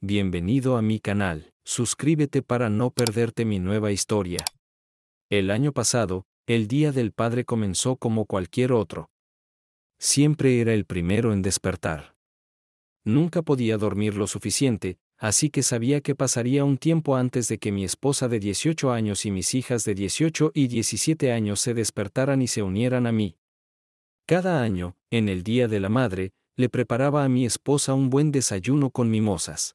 Bienvenido a mi canal, suscríbete para no perderte mi nueva historia. El año pasado, el Día del Padre comenzó como cualquier otro. Siempre era el primero en despertar. Nunca podía dormir lo suficiente, así que sabía que pasaría un tiempo antes de que mi esposa de 18 años y mis hijas de 18 y 17 años se despertaran y se unieran a mí. Cada año, en el Día de la Madre, le preparaba a mi esposa un buen desayuno con mimosas.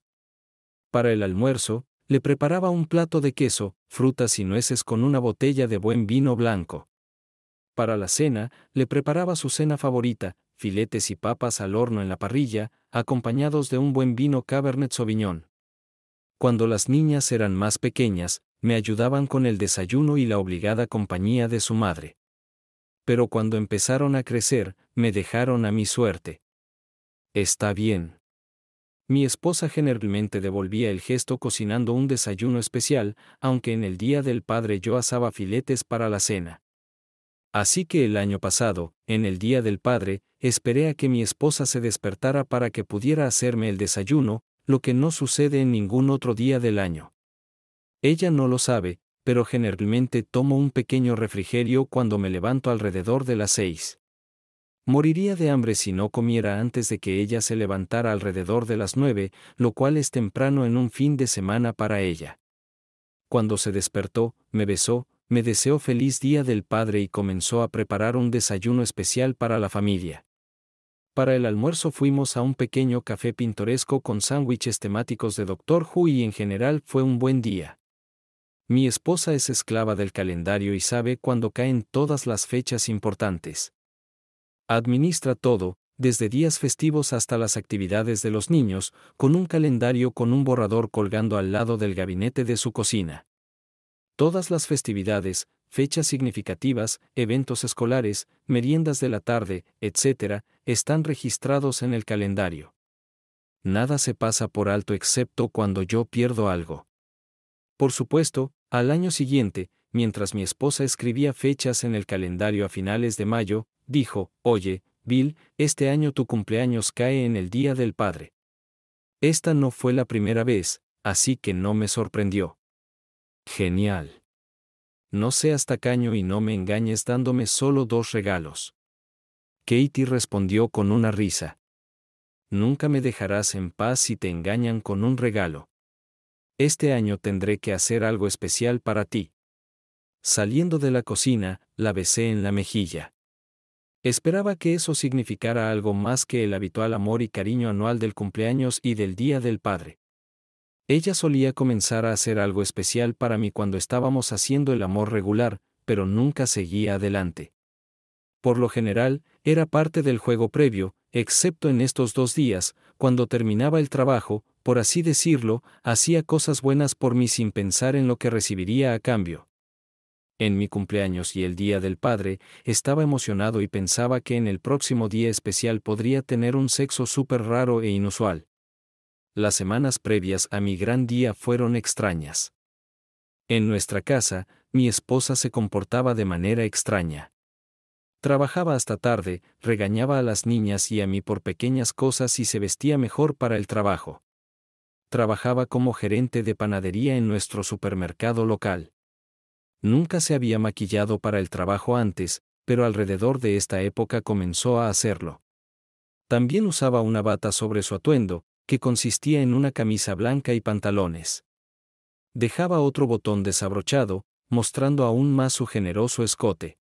Para el almuerzo, le preparaba un plato de queso, frutas y nueces con una botella de buen vino blanco. Para la cena, le preparaba su cena favorita, filetes y papas al horno en la parrilla, acompañados de un buen vino Cabernet Sauvignon. Cuando las niñas eran más pequeñas, me ayudaban con el desayuno y la obligada compañía de su madre. Pero cuando empezaron a crecer, me dejaron a mi suerte. Está bien. Mi esposa generalmente devolvía el gesto cocinando un desayuno especial, aunque en el Día del Padre yo asaba filetes para la cena. Así que el año pasado, en el Día del Padre, esperé a que mi esposa se despertara para que pudiera hacerme el desayuno, lo que no sucede en ningún otro día del año. Ella no lo sabe, pero generalmente tomo un pequeño refrigerio cuando me levanto alrededor de las seis. Moriría de hambre si no comiera antes de que ella se levantara alrededor de las nueve, lo cual es temprano en un fin de semana para ella. Cuando se despertó, me besó, me deseó feliz día del padre y comenzó a preparar un desayuno especial para la familia. Para el almuerzo fuimos a un pequeño café pintoresco con sándwiches temáticos de Doctor Who y en general fue un buen día. Mi esposa es esclava del calendario y sabe cuándo caen todas las fechas importantes. Administra todo, desde días festivos hasta las actividades de los niños, con un calendario con un borrador colgando al lado del gabinete de su cocina. Todas las festividades, fechas significativas, eventos escolares, meriendas de la tarde, etc., están registrados en el calendario. Nada se pasa por alto excepto cuando yo pierdo algo. Por supuesto, al año siguiente, mientras mi esposa escribía fechas en el calendario a finales de mayo, dijo, Oye, Bill, este año tu cumpleaños cae en el Día del Padre. Esta no fue la primera vez, así que no me sorprendió. Genial. No seas tacaño y no me engañes dándome solo dos regalos. Katie respondió con una risa. Nunca me dejarás en paz si te engañan con un regalo. Este año tendré que hacer algo especial para ti. Saliendo de la cocina, la besé en la mejilla. Esperaba que eso significara algo más que el habitual amor y cariño anual del cumpleaños y del Día del Padre. Ella solía comenzar a hacer algo especial para mí cuando estábamos haciendo el amor regular, pero nunca seguía adelante. Por lo general, era parte del juego previo, excepto en estos dos días, cuando terminaba el trabajo, por así decirlo, hacía cosas buenas por mí sin pensar en lo que recibiría a cambio. En mi cumpleaños y el Día del Padre, estaba emocionado y pensaba que en el próximo día especial podría tener un sexo súper raro e inusual. Las semanas previas a mi gran día fueron extrañas. En nuestra casa, mi esposa se comportaba de manera extraña. Trabajaba hasta tarde, regañaba a las niñas y a mí por pequeñas cosas y se vestía mejor para el trabajo. Trabajaba como gerente de panadería en nuestro supermercado local. Nunca se había maquillado para el trabajo antes, pero alrededor de esta época comenzó a hacerlo. También usaba una bata sobre su atuendo, que consistía en una camisa blanca y pantalones. Dejaba otro botón desabrochado, mostrando aún más su generoso escote.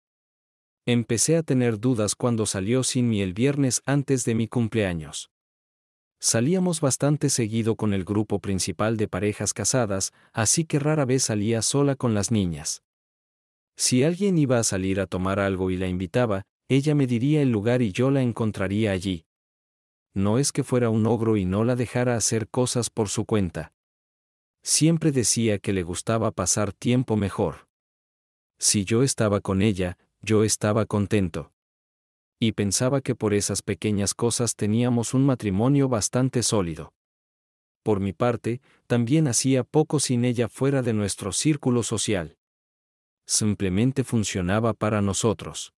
Empecé a tener dudas cuando salió sin mí el viernes antes de mi cumpleaños. Salíamos bastante seguido con el grupo principal de parejas casadas, así que rara vez salía sola con las niñas. Si alguien iba a salir a tomar algo y la invitaba, ella me diría el lugar y yo la encontraría allí. No es que fuera un ogro y no la dejara hacer cosas por su cuenta. Siempre decía que le gustaba pasar tiempo mejor. Si yo estaba con ella, yo estaba contento. Y pensaba que por esas pequeñas cosas teníamos un matrimonio bastante sólido. Por mi parte, también hacía poco sin ella fuera de nuestro círculo social simplemente funcionaba para nosotros.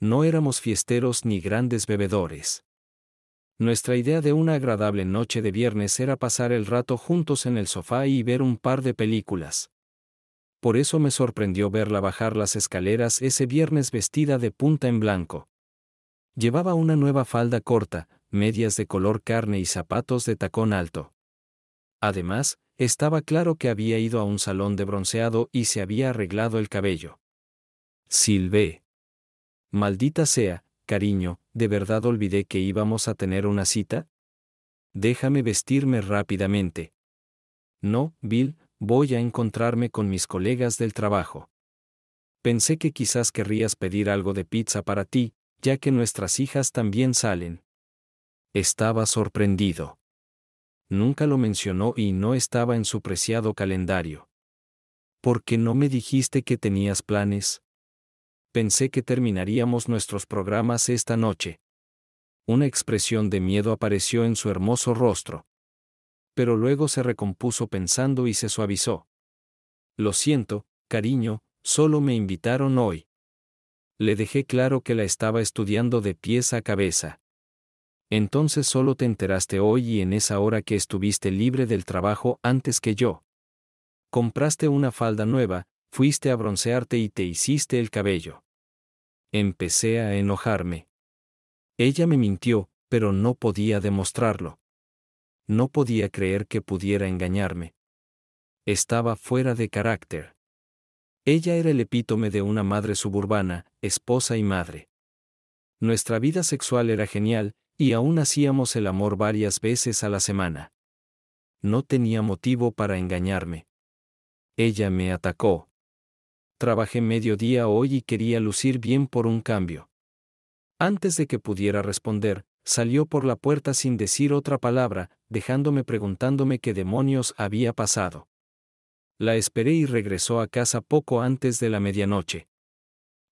No éramos fiesteros ni grandes bebedores. Nuestra idea de una agradable noche de viernes era pasar el rato juntos en el sofá y ver un par de películas. Por eso me sorprendió verla bajar las escaleras ese viernes vestida de punta en blanco. Llevaba una nueva falda corta, medias de color carne y zapatos de tacón alto. Además, estaba claro que había ido a un salón de bronceado y se había arreglado el cabello. Silvé. Maldita sea, cariño, ¿de verdad olvidé que íbamos a tener una cita? Déjame vestirme rápidamente. No, Bill, voy a encontrarme con mis colegas del trabajo. Pensé que quizás querrías pedir algo de pizza para ti, ya que nuestras hijas también salen. Estaba sorprendido nunca lo mencionó y no estaba en su preciado calendario. ¿Por qué no me dijiste que tenías planes? Pensé que terminaríamos nuestros programas esta noche. Una expresión de miedo apareció en su hermoso rostro. Pero luego se recompuso pensando y se suavizó. Lo siento, cariño, solo me invitaron hoy. Le dejé claro que la estaba estudiando de pies a cabeza entonces solo te enteraste hoy y en esa hora que estuviste libre del trabajo antes que yo. Compraste una falda nueva, fuiste a broncearte y te hiciste el cabello. Empecé a enojarme. Ella me mintió, pero no podía demostrarlo. No podía creer que pudiera engañarme. Estaba fuera de carácter. Ella era el epítome de una madre suburbana, esposa y madre. Nuestra vida sexual era genial, y aún hacíamos el amor varias veces a la semana. No tenía motivo para engañarme. Ella me atacó. Trabajé mediodía hoy y quería lucir bien por un cambio. Antes de que pudiera responder, salió por la puerta sin decir otra palabra, dejándome preguntándome qué demonios había pasado. La esperé y regresó a casa poco antes de la medianoche.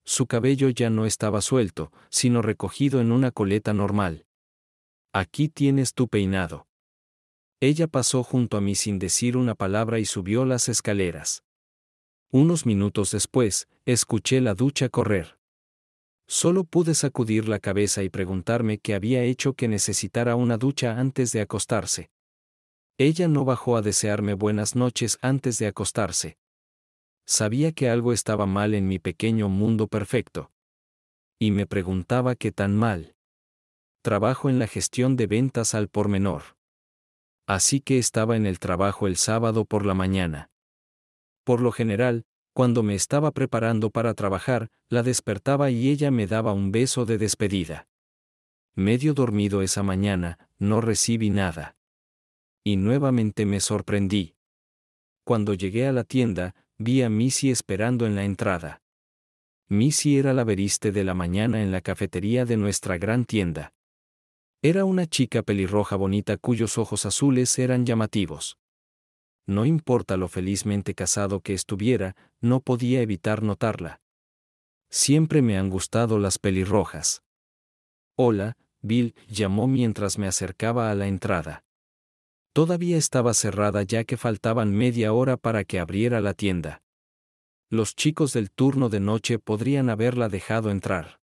Su cabello ya no estaba suelto, sino recogido en una coleta normal. Aquí tienes tu peinado. Ella pasó junto a mí sin decir una palabra y subió las escaleras. Unos minutos después, escuché la ducha correr. Solo pude sacudir la cabeza y preguntarme qué había hecho que necesitara una ducha antes de acostarse. Ella no bajó a desearme buenas noches antes de acostarse. Sabía que algo estaba mal en mi pequeño mundo perfecto. Y me preguntaba qué tan mal trabajo en la gestión de ventas al por menor. Así que estaba en el trabajo el sábado por la mañana. Por lo general, cuando me estaba preparando para trabajar, la despertaba y ella me daba un beso de despedida. Medio dormido esa mañana, no recibí nada. Y nuevamente me sorprendí. Cuando llegué a la tienda, vi a Missy esperando en la entrada. Missy era la veriste de la mañana en la cafetería de nuestra gran tienda. Era una chica pelirroja bonita cuyos ojos azules eran llamativos. No importa lo felizmente casado que estuviera, no podía evitar notarla. Siempre me han gustado las pelirrojas. Hola, Bill, llamó mientras me acercaba a la entrada. Todavía estaba cerrada ya que faltaban media hora para que abriera la tienda. Los chicos del turno de noche podrían haberla dejado entrar.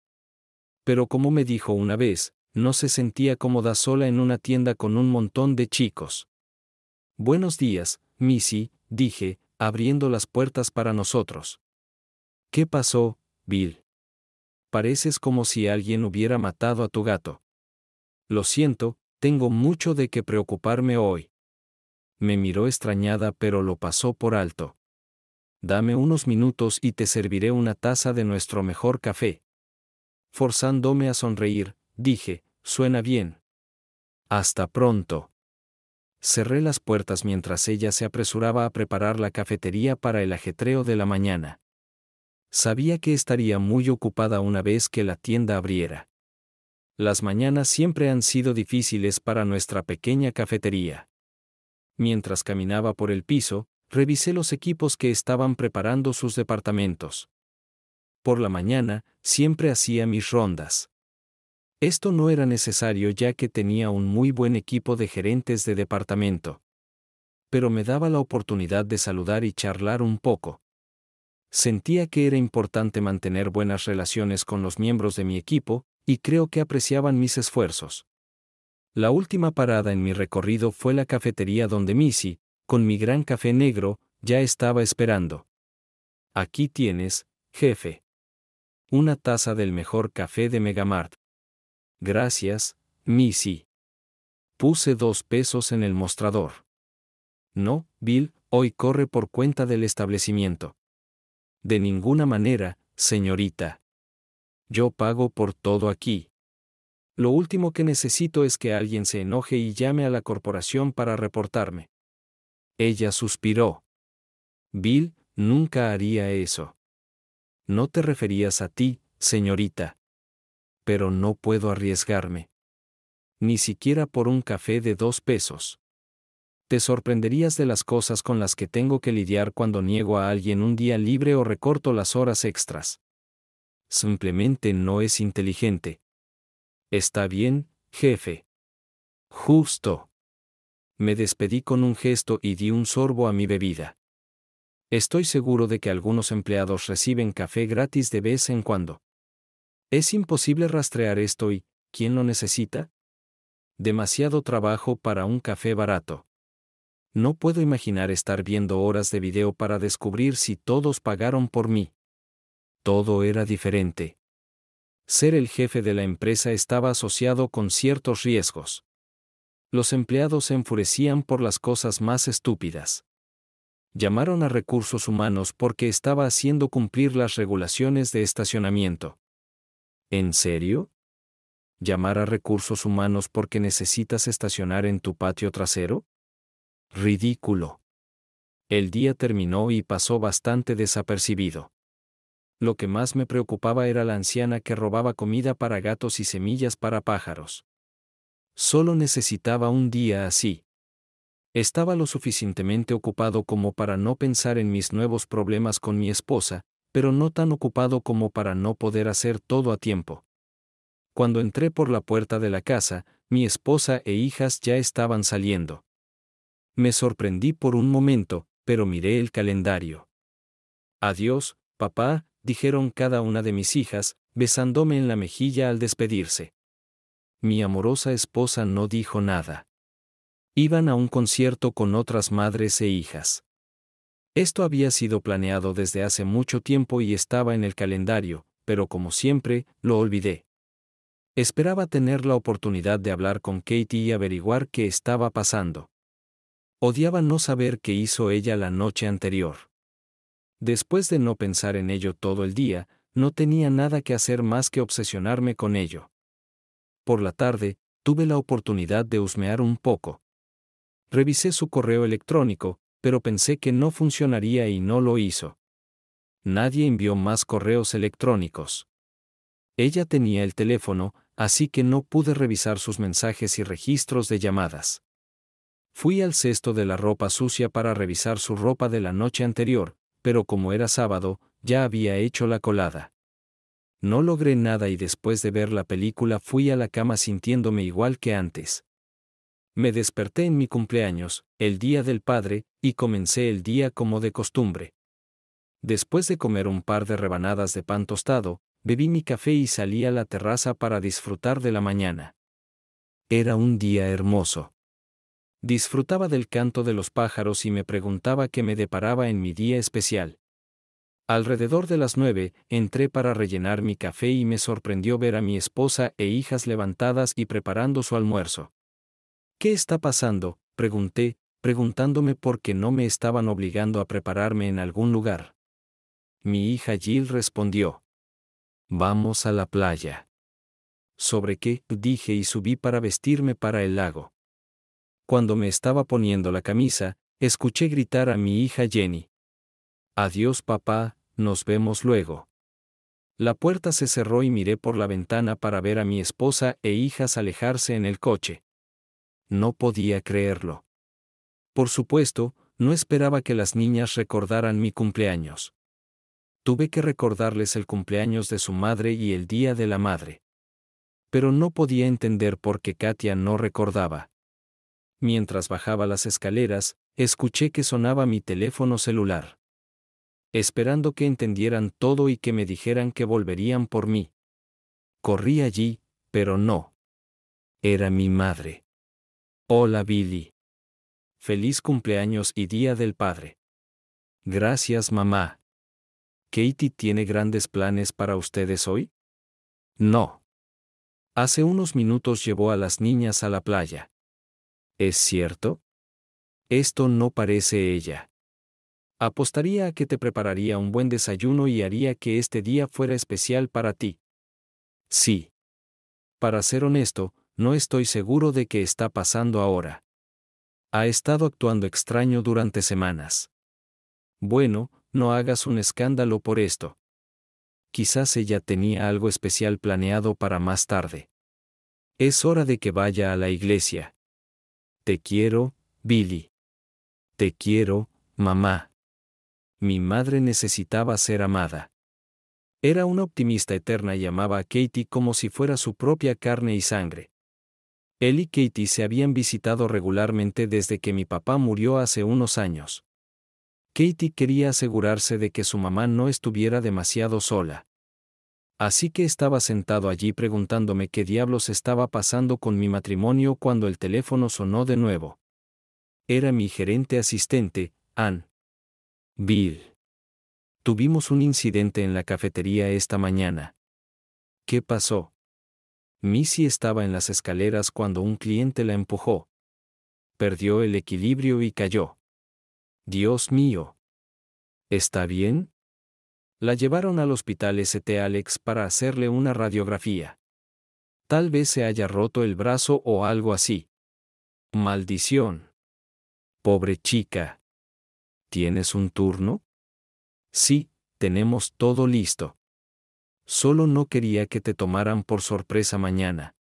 Pero como me dijo una vez, no se sentía cómoda sola en una tienda con un montón de chicos. Buenos días, Missy, dije, abriendo las puertas para nosotros. ¿Qué pasó, Bill? Pareces como si alguien hubiera matado a tu gato. Lo siento, tengo mucho de qué preocuparme hoy. Me miró extrañada pero lo pasó por alto. Dame unos minutos y te serviré una taza de nuestro mejor café. Forzándome a sonreír, dije, suena bien. Hasta pronto. Cerré las puertas mientras ella se apresuraba a preparar la cafetería para el ajetreo de la mañana. Sabía que estaría muy ocupada una vez que la tienda abriera. Las mañanas siempre han sido difíciles para nuestra pequeña cafetería. Mientras caminaba por el piso, revisé los equipos que estaban preparando sus departamentos. Por la mañana, siempre hacía mis rondas. Esto no era necesario ya que tenía un muy buen equipo de gerentes de departamento. Pero me daba la oportunidad de saludar y charlar un poco. Sentía que era importante mantener buenas relaciones con los miembros de mi equipo, y creo que apreciaban mis esfuerzos. La última parada en mi recorrido fue la cafetería donde Missy, con mi gran café negro, ya estaba esperando. Aquí tienes, jefe. Una taza del mejor café de Megamart. Gracias, Missy. Puse dos pesos en el mostrador. No, Bill, hoy corre por cuenta del establecimiento. De ninguna manera, señorita. Yo pago por todo aquí. Lo último que necesito es que alguien se enoje y llame a la corporación para reportarme. Ella suspiró. Bill, nunca haría eso. No te referías a ti, señorita pero no puedo arriesgarme. Ni siquiera por un café de dos pesos. Te sorprenderías de las cosas con las que tengo que lidiar cuando niego a alguien un día libre o recorto las horas extras. Simplemente no es inteligente. Está bien, jefe. Justo. Me despedí con un gesto y di un sorbo a mi bebida. Estoy seguro de que algunos empleados reciben café gratis de vez en cuando. Es imposible rastrear esto y, ¿quién lo necesita? Demasiado trabajo para un café barato. No puedo imaginar estar viendo horas de video para descubrir si todos pagaron por mí. Todo era diferente. Ser el jefe de la empresa estaba asociado con ciertos riesgos. Los empleados se enfurecían por las cosas más estúpidas. Llamaron a recursos humanos porque estaba haciendo cumplir las regulaciones de estacionamiento. ¿En serio? ¿Llamar a recursos humanos porque necesitas estacionar en tu patio trasero? Ridículo. El día terminó y pasó bastante desapercibido. Lo que más me preocupaba era la anciana que robaba comida para gatos y semillas para pájaros. Solo necesitaba un día así. Estaba lo suficientemente ocupado como para no pensar en mis nuevos problemas con mi esposa, pero no tan ocupado como para no poder hacer todo a tiempo. Cuando entré por la puerta de la casa, mi esposa e hijas ya estaban saliendo. Me sorprendí por un momento, pero miré el calendario. Adiós, papá, dijeron cada una de mis hijas, besándome en la mejilla al despedirse. Mi amorosa esposa no dijo nada. Iban a un concierto con otras madres e hijas. Esto había sido planeado desde hace mucho tiempo y estaba en el calendario, pero como siempre, lo olvidé. Esperaba tener la oportunidad de hablar con Katie y averiguar qué estaba pasando. Odiaba no saber qué hizo ella la noche anterior. Después de no pensar en ello todo el día, no tenía nada que hacer más que obsesionarme con ello. Por la tarde, tuve la oportunidad de husmear un poco. Revisé su correo electrónico, pero pensé que no funcionaría y no lo hizo. Nadie envió más correos electrónicos. Ella tenía el teléfono, así que no pude revisar sus mensajes y registros de llamadas. Fui al cesto de la ropa sucia para revisar su ropa de la noche anterior, pero como era sábado, ya había hecho la colada. No logré nada y después de ver la película fui a la cama sintiéndome igual que antes. Me desperté en mi cumpleaños, el día del padre, y comencé el día como de costumbre. Después de comer un par de rebanadas de pan tostado, bebí mi café y salí a la terraza para disfrutar de la mañana. Era un día hermoso. Disfrutaba del canto de los pájaros y me preguntaba qué me deparaba en mi día especial. Alrededor de las nueve, entré para rellenar mi café y me sorprendió ver a mi esposa e hijas levantadas y preparando su almuerzo. ¿Qué está pasando? pregunté, preguntándome por qué no me estaban obligando a prepararme en algún lugar. Mi hija Jill respondió. Vamos a la playa. ¿Sobre qué? dije y subí para vestirme para el lago. Cuando me estaba poniendo la camisa, escuché gritar a mi hija Jenny. Adiós papá, nos vemos luego. La puerta se cerró y miré por la ventana para ver a mi esposa e hijas alejarse en el coche no podía creerlo. Por supuesto, no esperaba que las niñas recordaran mi cumpleaños. Tuve que recordarles el cumpleaños de su madre y el día de la madre. Pero no podía entender por qué Katia no recordaba. Mientras bajaba las escaleras, escuché que sonaba mi teléfono celular. Esperando que entendieran todo y que me dijeran que volverían por mí. Corrí allí, pero no. Era mi madre. Hola Billy. Feliz cumpleaños y Día del Padre. Gracias mamá. ¿Katie tiene grandes planes para ustedes hoy? No. Hace unos minutos llevó a las niñas a la playa. ¿Es cierto? Esto no parece ella. Apostaría a que te prepararía un buen desayuno y haría que este día fuera especial para ti. Sí. Para ser honesto, no estoy seguro de qué está pasando ahora. Ha estado actuando extraño durante semanas. Bueno, no hagas un escándalo por esto. Quizás ella tenía algo especial planeado para más tarde. Es hora de que vaya a la iglesia. Te quiero, Billy. Te quiero, mamá. Mi madre necesitaba ser amada. Era una optimista eterna y amaba a Katie como si fuera su propia carne y sangre. Él y Katie se habían visitado regularmente desde que mi papá murió hace unos años. Katie quería asegurarse de que su mamá no estuviera demasiado sola. Así que estaba sentado allí preguntándome qué diablos estaba pasando con mi matrimonio cuando el teléfono sonó de nuevo. Era mi gerente asistente, Ann. Bill. Tuvimos un incidente en la cafetería esta mañana. ¿Qué pasó? Missy estaba en las escaleras cuando un cliente la empujó. Perdió el equilibrio y cayó. Dios mío. ¿Está bien? La llevaron al hospital St. Alex para hacerle una radiografía. Tal vez se haya roto el brazo o algo así. Maldición. Pobre chica. ¿Tienes un turno? Sí, tenemos todo listo. Solo no quería que te tomaran por sorpresa mañana.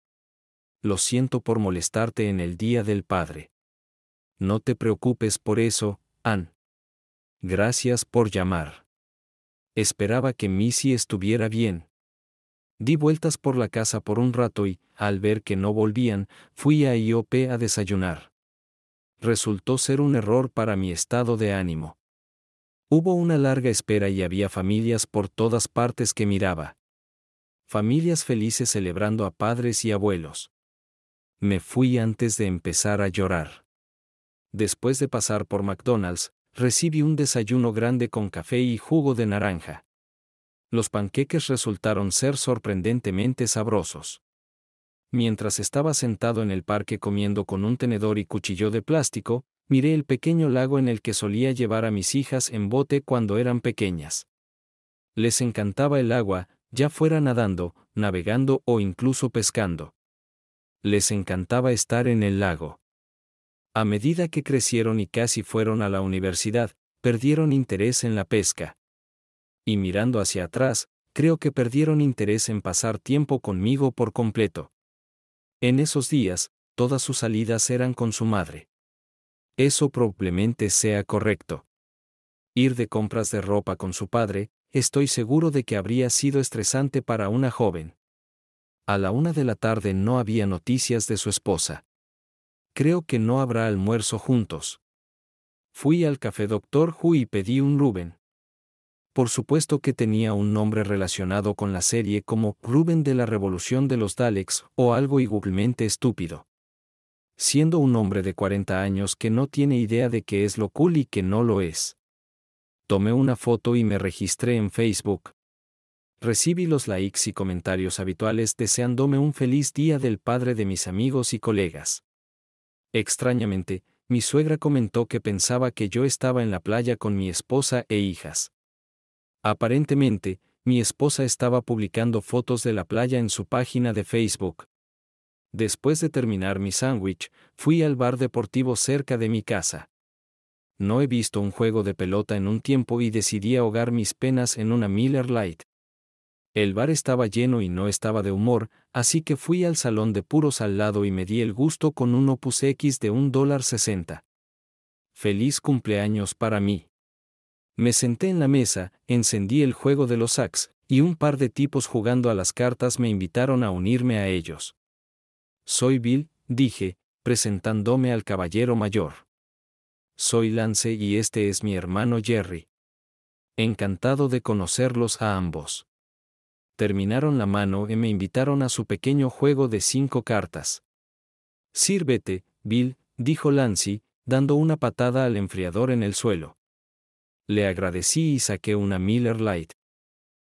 Lo siento por molestarte en el Día del Padre. No te preocupes por eso, Ann. Gracias por llamar. Esperaba que Missy estuviera bien. Di vueltas por la casa por un rato y, al ver que no volvían, fui a IOP a desayunar. Resultó ser un error para mi estado de ánimo. Hubo una larga espera y había familias por todas partes que miraba familias felices celebrando a padres y abuelos. Me fui antes de empezar a llorar. Después de pasar por McDonald's, recibí un desayuno grande con café y jugo de naranja. Los panqueques resultaron ser sorprendentemente sabrosos. Mientras estaba sentado en el parque comiendo con un tenedor y cuchillo de plástico, miré el pequeño lago en el que solía llevar a mis hijas en bote cuando eran pequeñas. Les encantaba el agua, ya fuera nadando, navegando o incluso pescando. Les encantaba estar en el lago. A medida que crecieron y casi fueron a la universidad, perdieron interés en la pesca. Y mirando hacia atrás, creo que perdieron interés en pasar tiempo conmigo por completo. En esos días, todas sus salidas eran con su madre. Eso probablemente sea correcto. Ir de compras de ropa con su padre, estoy seguro de que habría sido estresante para una joven. A la una de la tarde no había noticias de su esposa. Creo que no habrá almuerzo juntos. Fui al café Doctor Who y pedí un Rubén. Por supuesto que tenía un nombre relacionado con la serie como Ruben de la Revolución de los Daleks o algo igualmente estúpido. Siendo un hombre de 40 años que no tiene idea de qué es lo cool y que no lo es tomé una foto y me registré en Facebook. Recibí los likes y comentarios habituales deseándome un feliz día del padre de mis amigos y colegas. Extrañamente, mi suegra comentó que pensaba que yo estaba en la playa con mi esposa e hijas. Aparentemente, mi esposa estaba publicando fotos de la playa en su página de Facebook. Después de terminar mi sándwich, fui al bar deportivo cerca de mi casa no he visto un juego de pelota en un tiempo y decidí ahogar mis penas en una Miller Light. El bar estaba lleno y no estaba de humor, así que fui al salón de puros al lado y me di el gusto con un Opus X de un dólar sesenta. Feliz cumpleaños para mí. Me senté en la mesa, encendí el juego de los sax, y un par de tipos jugando a las cartas me invitaron a unirme a ellos. Soy Bill, dije, presentándome al caballero mayor soy Lance y este es mi hermano Jerry. Encantado de conocerlos a ambos. Terminaron la mano y me invitaron a su pequeño juego de cinco cartas. Sírvete, Bill, dijo Lance, dando una patada al enfriador en el suelo. Le agradecí y saqué una Miller Light.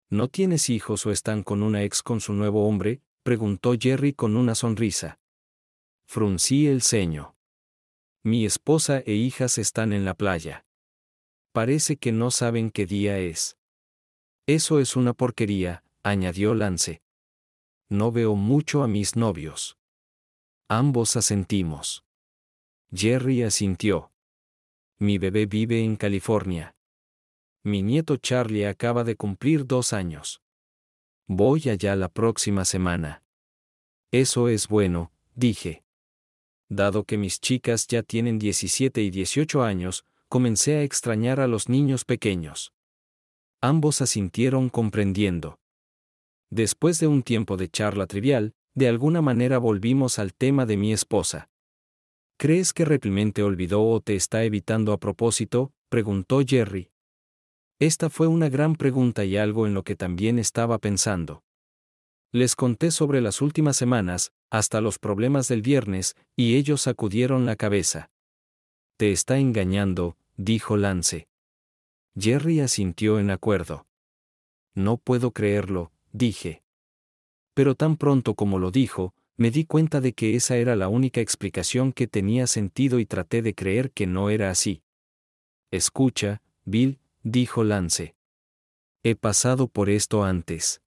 ¿No tienes hijos o están con una ex con su nuevo hombre? preguntó Jerry con una sonrisa. Fruncí el ceño. Mi esposa e hijas están en la playa. Parece que no saben qué día es. Eso es una porquería, añadió Lance. No veo mucho a mis novios. Ambos asentimos. Jerry asintió. Mi bebé vive en California. Mi nieto Charlie acaba de cumplir dos años. Voy allá la próxima semana. Eso es bueno, dije. Dado que mis chicas ya tienen 17 y 18 años, comencé a extrañar a los niños pequeños. Ambos asintieron comprendiendo. Después de un tiempo de charla trivial, de alguna manera volvimos al tema de mi esposa. ¿Crees que te olvidó o te está evitando a propósito? preguntó Jerry. Esta fue una gran pregunta y algo en lo que también estaba pensando. Les conté sobre las últimas semanas, hasta los problemas del viernes, y ellos sacudieron la cabeza. Te está engañando, dijo Lance. Jerry asintió en acuerdo. No puedo creerlo, dije. Pero tan pronto como lo dijo, me di cuenta de que esa era la única explicación que tenía sentido y traté de creer que no era así. Escucha, Bill, dijo Lance. He pasado por esto antes.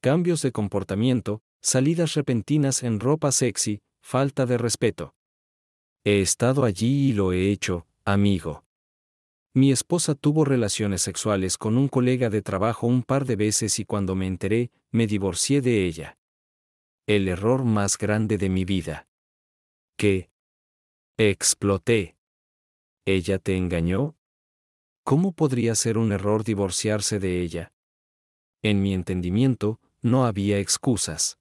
Cambios de comportamiento, salidas repentinas en ropa sexy, falta de respeto. He estado allí y lo he hecho, amigo. Mi esposa tuvo relaciones sexuales con un colega de trabajo un par de veces y cuando me enteré, me divorcié de ella. El error más grande de mi vida. ¿Qué? exploté. ¿Ella te engañó? ¿Cómo podría ser un error divorciarse de ella? En mi entendimiento, no había excusas.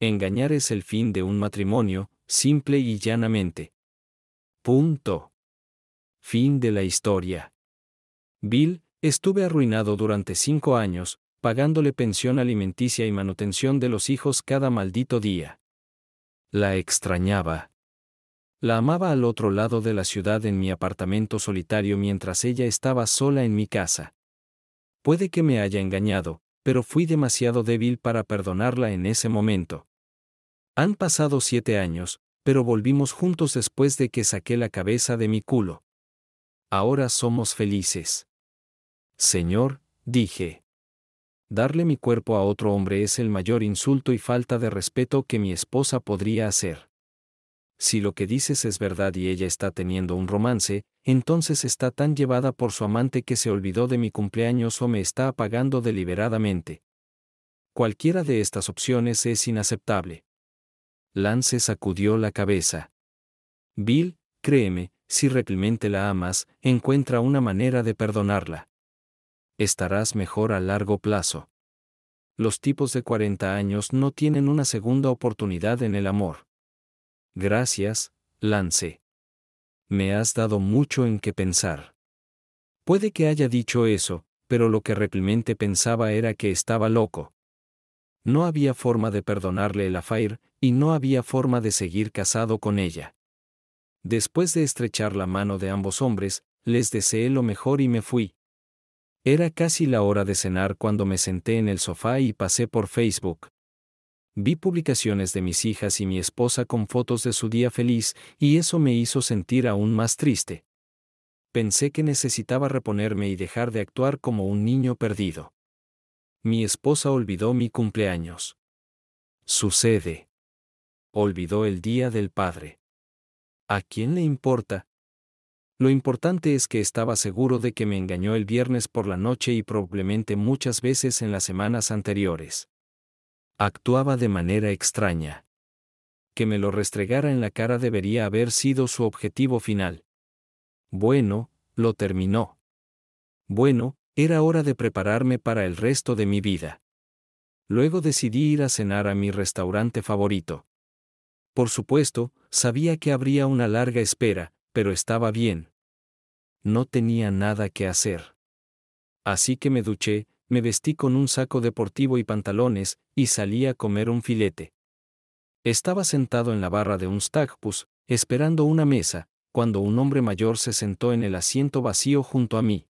Engañar es el fin de un matrimonio, simple y llanamente. Punto. Fin de la historia. Bill, estuve arruinado durante cinco años, pagándole pensión alimenticia y manutención de los hijos cada maldito día. La extrañaba. La amaba al otro lado de la ciudad en mi apartamento solitario mientras ella estaba sola en mi casa. Puede que me haya engañado, pero fui demasiado débil para perdonarla en ese momento. Han pasado siete años, pero volvimos juntos después de que saqué la cabeza de mi culo. Ahora somos felices. Señor, dije. Darle mi cuerpo a otro hombre es el mayor insulto y falta de respeto que mi esposa podría hacer. Si lo que dices es verdad y ella está teniendo un romance, entonces está tan llevada por su amante que se olvidó de mi cumpleaños o me está apagando deliberadamente. Cualquiera de estas opciones es inaceptable. Lance sacudió la cabeza. Bill, créeme, si replimente la amas, encuentra una manera de perdonarla. Estarás mejor a largo plazo. Los tipos de 40 años no tienen una segunda oportunidad en el amor. Gracias, Lance. Me has dado mucho en qué pensar. Puede que haya dicho eso, pero lo que replimente pensaba era que estaba loco. No había forma de perdonarle el affair, y no había forma de seguir casado con ella. Después de estrechar la mano de ambos hombres, les deseé lo mejor y me fui. Era casi la hora de cenar cuando me senté en el sofá y pasé por Facebook. Vi publicaciones de mis hijas y mi esposa con fotos de su día feliz, y eso me hizo sentir aún más triste. Pensé que necesitaba reponerme y dejar de actuar como un niño perdido. Mi esposa olvidó mi cumpleaños. Sucede. Olvidó el día del padre. ¿A quién le importa? Lo importante es que estaba seguro de que me engañó el viernes por la noche y probablemente muchas veces en las semanas anteriores. Actuaba de manera extraña. Que me lo restregara en la cara debería haber sido su objetivo final. Bueno, lo terminó. Bueno, era hora de prepararme para el resto de mi vida. Luego decidí ir a cenar a mi restaurante favorito. Por supuesto, sabía que habría una larga espera, pero estaba bien. No tenía nada que hacer. Así que me duché, me vestí con un saco deportivo y pantalones, y salí a comer un filete. Estaba sentado en la barra de un Stagpus, esperando una mesa, cuando un hombre mayor se sentó en el asiento vacío junto a mí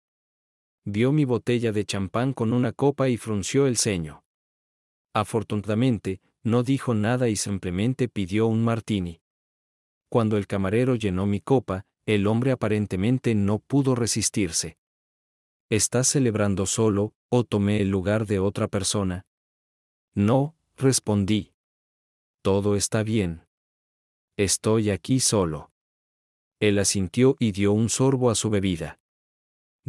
vio mi botella de champán con una copa y frunció el ceño. Afortunadamente, no dijo nada y simplemente pidió un martini. Cuando el camarero llenó mi copa, el hombre aparentemente no pudo resistirse. ¿Estás celebrando solo, o tomé el lugar de otra persona? No, respondí. Todo está bien. Estoy aquí solo. Él asintió y dio un sorbo a su bebida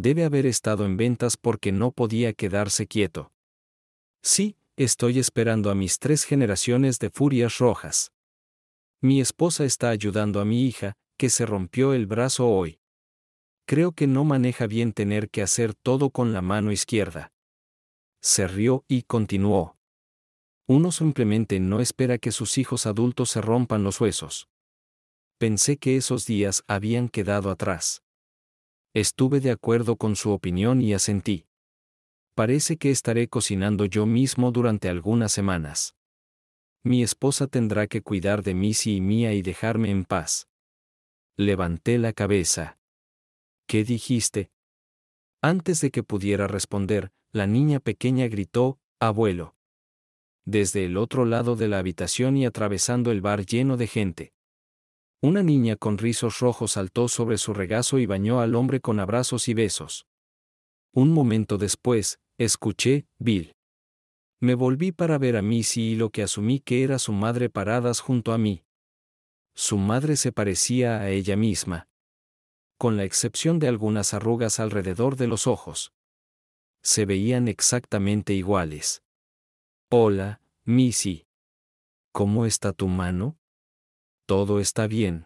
debe haber estado en ventas porque no podía quedarse quieto. Sí, estoy esperando a mis tres generaciones de furias rojas. Mi esposa está ayudando a mi hija, que se rompió el brazo hoy. Creo que no maneja bien tener que hacer todo con la mano izquierda. Se rió y continuó. Uno simplemente no espera que sus hijos adultos se rompan los huesos. Pensé que esos días habían quedado atrás. Estuve de acuerdo con su opinión y asentí. Parece que estaré cocinando yo mismo durante algunas semanas. Mi esposa tendrá que cuidar de Missy y mía y dejarme en paz. Levanté la cabeza. ¿Qué dijiste? Antes de que pudiera responder, la niña pequeña gritó, Abuelo. Desde el otro lado de la habitación y atravesando el bar lleno de gente. Una niña con rizos rojos saltó sobre su regazo y bañó al hombre con abrazos y besos. Un momento después, escuché, Bill. Me volví para ver a Missy y lo que asumí que era su madre paradas junto a mí. Su madre se parecía a ella misma. Con la excepción de algunas arrugas alrededor de los ojos. Se veían exactamente iguales. Hola, Missy. ¿Cómo está tu mano? todo está bien.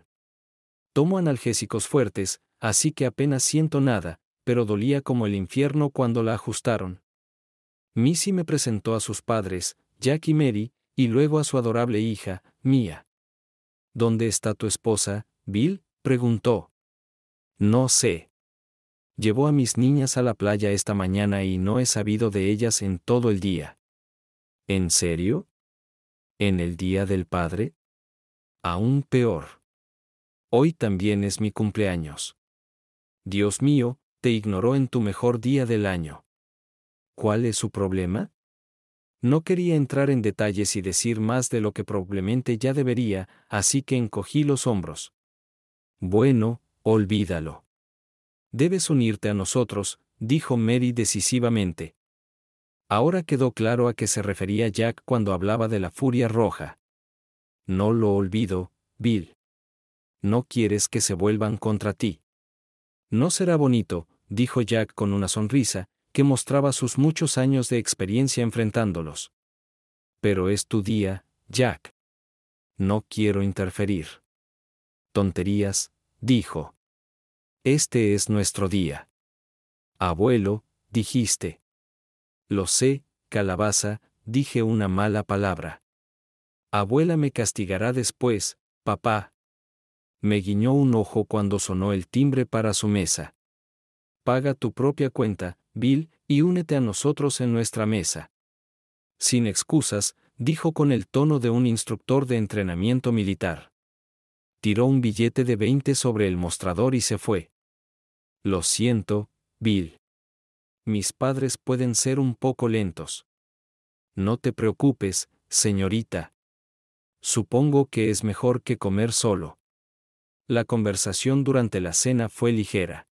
Tomo analgésicos fuertes, así que apenas siento nada, pero dolía como el infierno cuando la ajustaron. Missy me presentó a sus padres, Jack y Mary, y luego a su adorable hija, Mia. ¿Dónde está tu esposa, Bill? preguntó. No sé. Llevó a mis niñas a la playa esta mañana y no he sabido de ellas en todo el día. ¿En serio? ¿En el día del padre? Aún peor. Hoy también es mi cumpleaños. Dios mío, te ignoró en tu mejor día del año. ¿Cuál es su problema? No quería entrar en detalles y decir más de lo que probablemente ya debería, así que encogí los hombros. Bueno, olvídalo. Debes unirte a nosotros, dijo Mary decisivamente. Ahora quedó claro a qué se refería Jack cuando hablaba de la furia roja. No lo olvido, Bill. No quieres que se vuelvan contra ti. No será bonito, dijo Jack con una sonrisa, que mostraba sus muchos años de experiencia enfrentándolos. Pero es tu día, Jack. No quiero interferir. Tonterías, dijo. Este es nuestro día. Abuelo, dijiste. Lo sé, calabaza, dije una mala palabra. Abuela me castigará después, papá. Me guiñó un ojo cuando sonó el timbre para su mesa. Paga tu propia cuenta, Bill, y únete a nosotros en nuestra mesa. Sin excusas, dijo con el tono de un instructor de entrenamiento militar. Tiró un billete de 20 sobre el mostrador y se fue. Lo siento, Bill. Mis padres pueden ser un poco lentos. No te preocupes, señorita. Supongo que es mejor que comer solo. La conversación durante la cena fue ligera.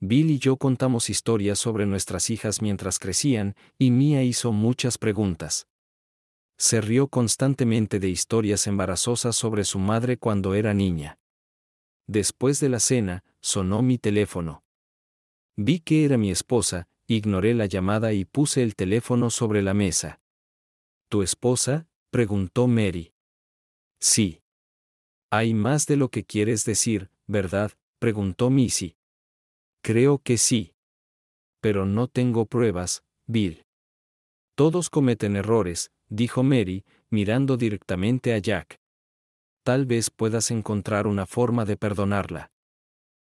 Bill y yo contamos historias sobre nuestras hijas mientras crecían, y Mia hizo muchas preguntas. Se rió constantemente de historias embarazosas sobre su madre cuando era niña. Después de la cena, sonó mi teléfono. Vi que era mi esposa, ignoré la llamada y puse el teléfono sobre la mesa. ¿Tu esposa? preguntó Mary. Sí. Hay más de lo que quieres decir, ¿verdad? preguntó Missy. Creo que sí. Pero no tengo pruebas, Bill. Todos cometen errores, dijo Mary, mirando directamente a Jack. Tal vez puedas encontrar una forma de perdonarla.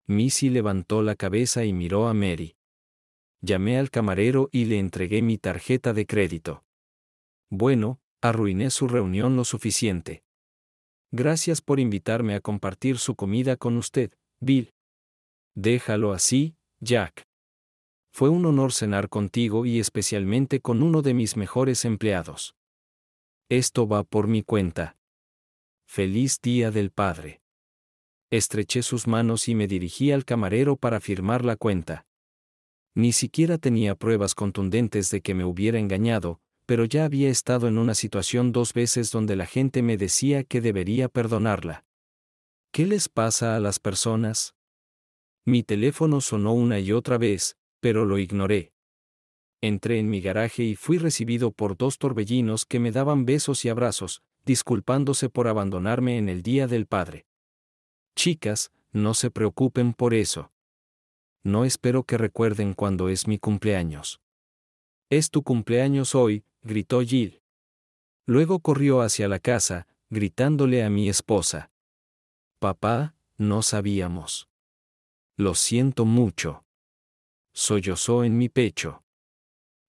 Missy levantó la cabeza y miró a Mary. Llamé al camarero y le entregué mi tarjeta de crédito. Bueno, arruiné su reunión lo suficiente. Gracias por invitarme a compartir su comida con usted, Bill. Déjalo así, Jack. Fue un honor cenar contigo y especialmente con uno de mis mejores empleados. Esto va por mi cuenta. Feliz Día del Padre. Estreché sus manos y me dirigí al camarero para firmar la cuenta. Ni siquiera tenía pruebas contundentes de que me hubiera engañado, pero ya había estado en una situación dos veces donde la gente me decía que debería perdonarla. ¿Qué les pasa a las personas? Mi teléfono sonó una y otra vez, pero lo ignoré. Entré en mi garaje y fui recibido por dos torbellinos que me daban besos y abrazos, disculpándose por abandonarme en el Día del Padre. Chicas, no se preocupen por eso. No espero que recuerden cuando es mi cumpleaños. Es tu cumpleaños hoy, gritó Jill. Luego corrió hacia la casa, gritándole a mi esposa. Papá, no sabíamos. Lo siento mucho. Sollozó en mi pecho.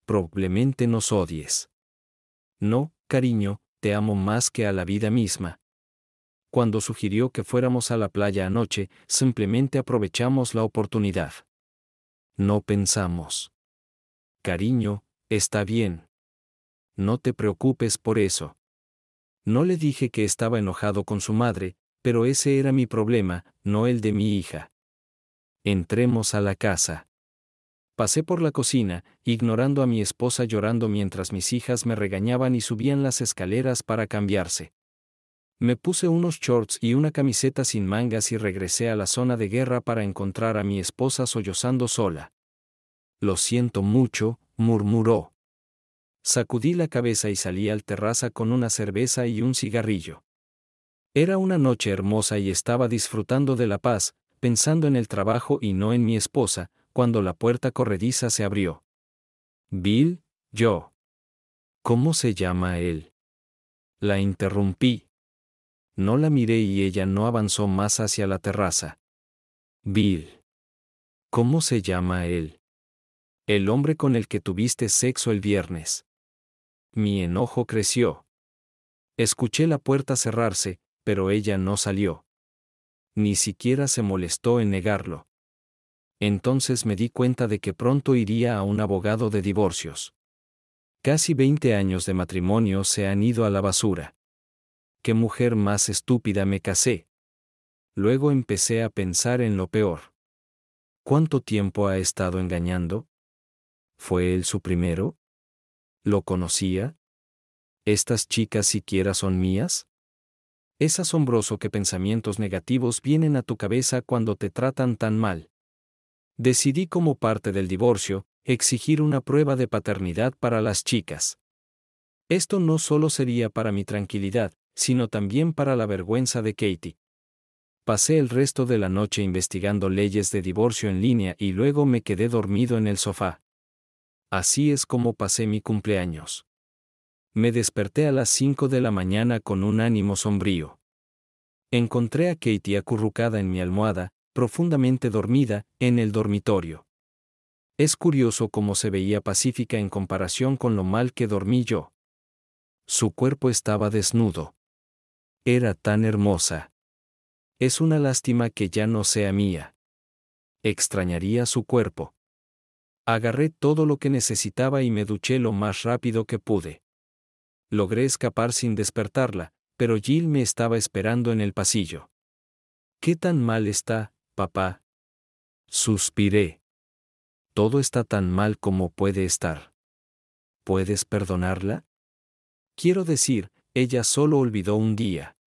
Probablemente nos odies. No, cariño, te amo más que a la vida misma. Cuando sugirió que fuéramos a la playa anoche, simplemente aprovechamos la oportunidad. No pensamos. Cariño, Está bien. No te preocupes por eso. No le dije que estaba enojado con su madre, pero ese era mi problema, no el de mi hija. Entremos a la casa. Pasé por la cocina, ignorando a mi esposa llorando mientras mis hijas me regañaban y subían las escaleras para cambiarse. Me puse unos shorts y una camiseta sin mangas y regresé a la zona de guerra para encontrar a mi esposa sollozando sola. Lo siento mucho, murmuró. Sacudí la cabeza y salí al terraza con una cerveza y un cigarrillo. Era una noche hermosa y estaba disfrutando de la paz, pensando en el trabajo y no en mi esposa, cuando la puerta corrediza se abrió. Bill, yo. ¿Cómo se llama él? La interrumpí. No la miré y ella no avanzó más hacia la terraza. Bill. ¿Cómo se llama él? El hombre con el que tuviste sexo el viernes. Mi enojo creció. Escuché la puerta cerrarse, pero ella no salió. Ni siquiera se molestó en negarlo. Entonces me di cuenta de que pronto iría a un abogado de divorcios. Casi 20 años de matrimonio se han ido a la basura. ¿Qué mujer más estúpida me casé? Luego empecé a pensar en lo peor. ¿Cuánto tiempo ha estado engañando? ¿Fue él su primero? ¿Lo conocía? ¿Estas chicas siquiera son mías? Es asombroso que pensamientos negativos vienen a tu cabeza cuando te tratan tan mal. Decidí como parte del divorcio, exigir una prueba de paternidad para las chicas. Esto no solo sería para mi tranquilidad, sino también para la vergüenza de Katie. Pasé el resto de la noche investigando leyes de divorcio en línea y luego me quedé dormido en el sofá. Así es como pasé mi cumpleaños. Me desperté a las cinco de la mañana con un ánimo sombrío. Encontré a Katie acurrucada en mi almohada, profundamente dormida, en el dormitorio. Es curioso cómo se veía pacífica en comparación con lo mal que dormí yo. Su cuerpo estaba desnudo. Era tan hermosa. Es una lástima que ya no sea mía. Extrañaría su cuerpo. Agarré todo lo que necesitaba y me duché lo más rápido que pude. Logré escapar sin despertarla, pero Jill me estaba esperando en el pasillo. ¿Qué tan mal está, papá? Suspiré. Todo está tan mal como puede estar. ¿Puedes perdonarla? Quiero decir, ella solo olvidó un día.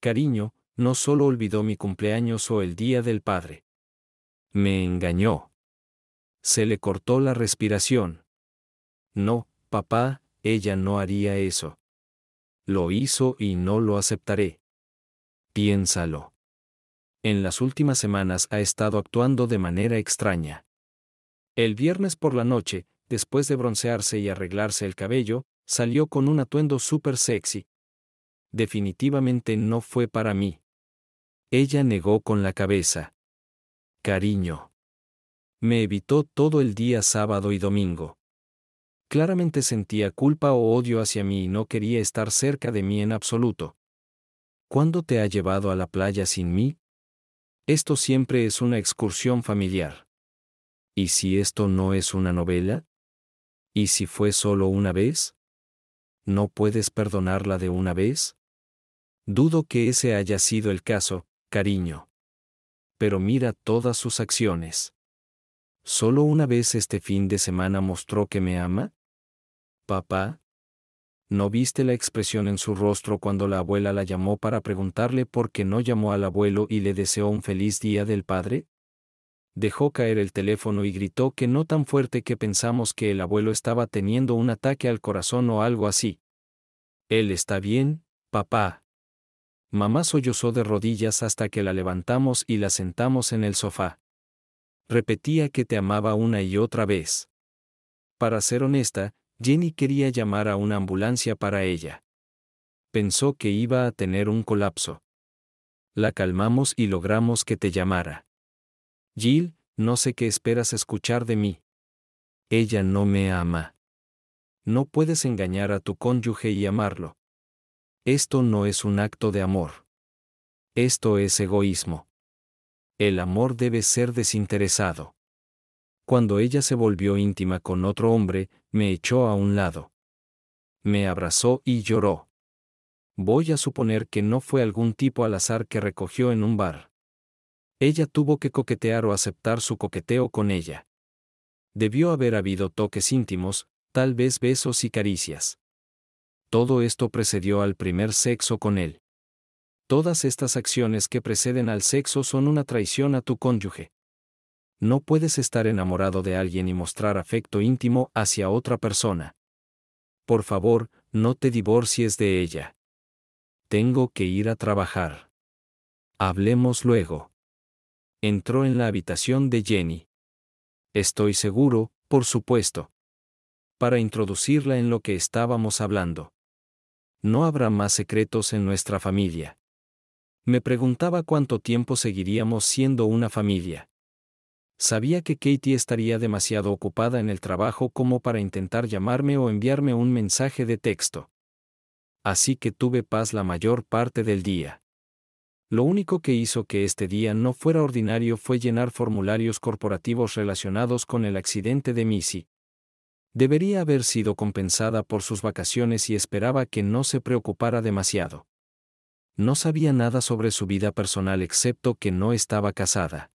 Cariño, no solo olvidó mi cumpleaños o el día del padre. Me engañó se le cortó la respiración. No, papá, ella no haría eso. Lo hizo y no lo aceptaré. Piénsalo. En las últimas semanas ha estado actuando de manera extraña. El viernes por la noche, después de broncearse y arreglarse el cabello, salió con un atuendo súper sexy. Definitivamente no fue para mí. Ella negó con la cabeza. Cariño me evitó todo el día sábado y domingo. Claramente sentía culpa o odio hacia mí y no quería estar cerca de mí en absoluto. ¿Cuándo te ha llevado a la playa sin mí? Esto siempre es una excursión familiar. ¿Y si esto no es una novela? ¿Y si fue solo una vez? ¿No puedes perdonarla de una vez? Dudo que ese haya sido el caso, cariño. Pero mira todas sus acciones. ¿Solo una vez este fin de semana mostró que me ama? Papá. ¿No viste la expresión en su rostro cuando la abuela la llamó para preguntarle por qué no llamó al abuelo y le deseó un feliz día del padre? Dejó caer el teléfono y gritó que no tan fuerte que pensamos que el abuelo estaba teniendo un ataque al corazón o algo así. Él está bien, papá. Mamá sollozó de rodillas hasta que la levantamos y la sentamos en el sofá. Repetía que te amaba una y otra vez. Para ser honesta, Jenny quería llamar a una ambulancia para ella. Pensó que iba a tener un colapso. La calmamos y logramos que te llamara. Jill, no sé qué esperas escuchar de mí. Ella no me ama. No puedes engañar a tu cónyuge y amarlo. Esto no es un acto de amor. Esto es egoísmo. El amor debe ser desinteresado. Cuando ella se volvió íntima con otro hombre, me echó a un lado. Me abrazó y lloró. Voy a suponer que no fue algún tipo al azar que recogió en un bar. Ella tuvo que coquetear o aceptar su coqueteo con ella. Debió haber habido toques íntimos, tal vez besos y caricias. Todo esto precedió al primer sexo con él. Todas estas acciones que preceden al sexo son una traición a tu cónyuge. No puedes estar enamorado de alguien y mostrar afecto íntimo hacia otra persona. Por favor, no te divorcies de ella. Tengo que ir a trabajar. Hablemos luego. Entró en la habitación de Jenny. Estoy seguro, por supuesto. Para introducirla en lo que estábamos hablando. No habrá más secretos en nuestra familia. Me preguntaba cuánto tiempo seguiríamos siendo una familia. Sabía que Katie estaría demasiado ocupada en el trabajo como para intentar llamarme o enviarme un mensaje de texto. Así que tuve paz la mayor parte del día. Lo único que hizo que este día no fuera ordinario fue llenar formularios corporativos relacionados con el accidente de Missy. Debería haber sido compensada por sus vacaciones y esperaba que no se preocupara demasiado. No sabía nada sobre su vida personal excepto que no estaba casada.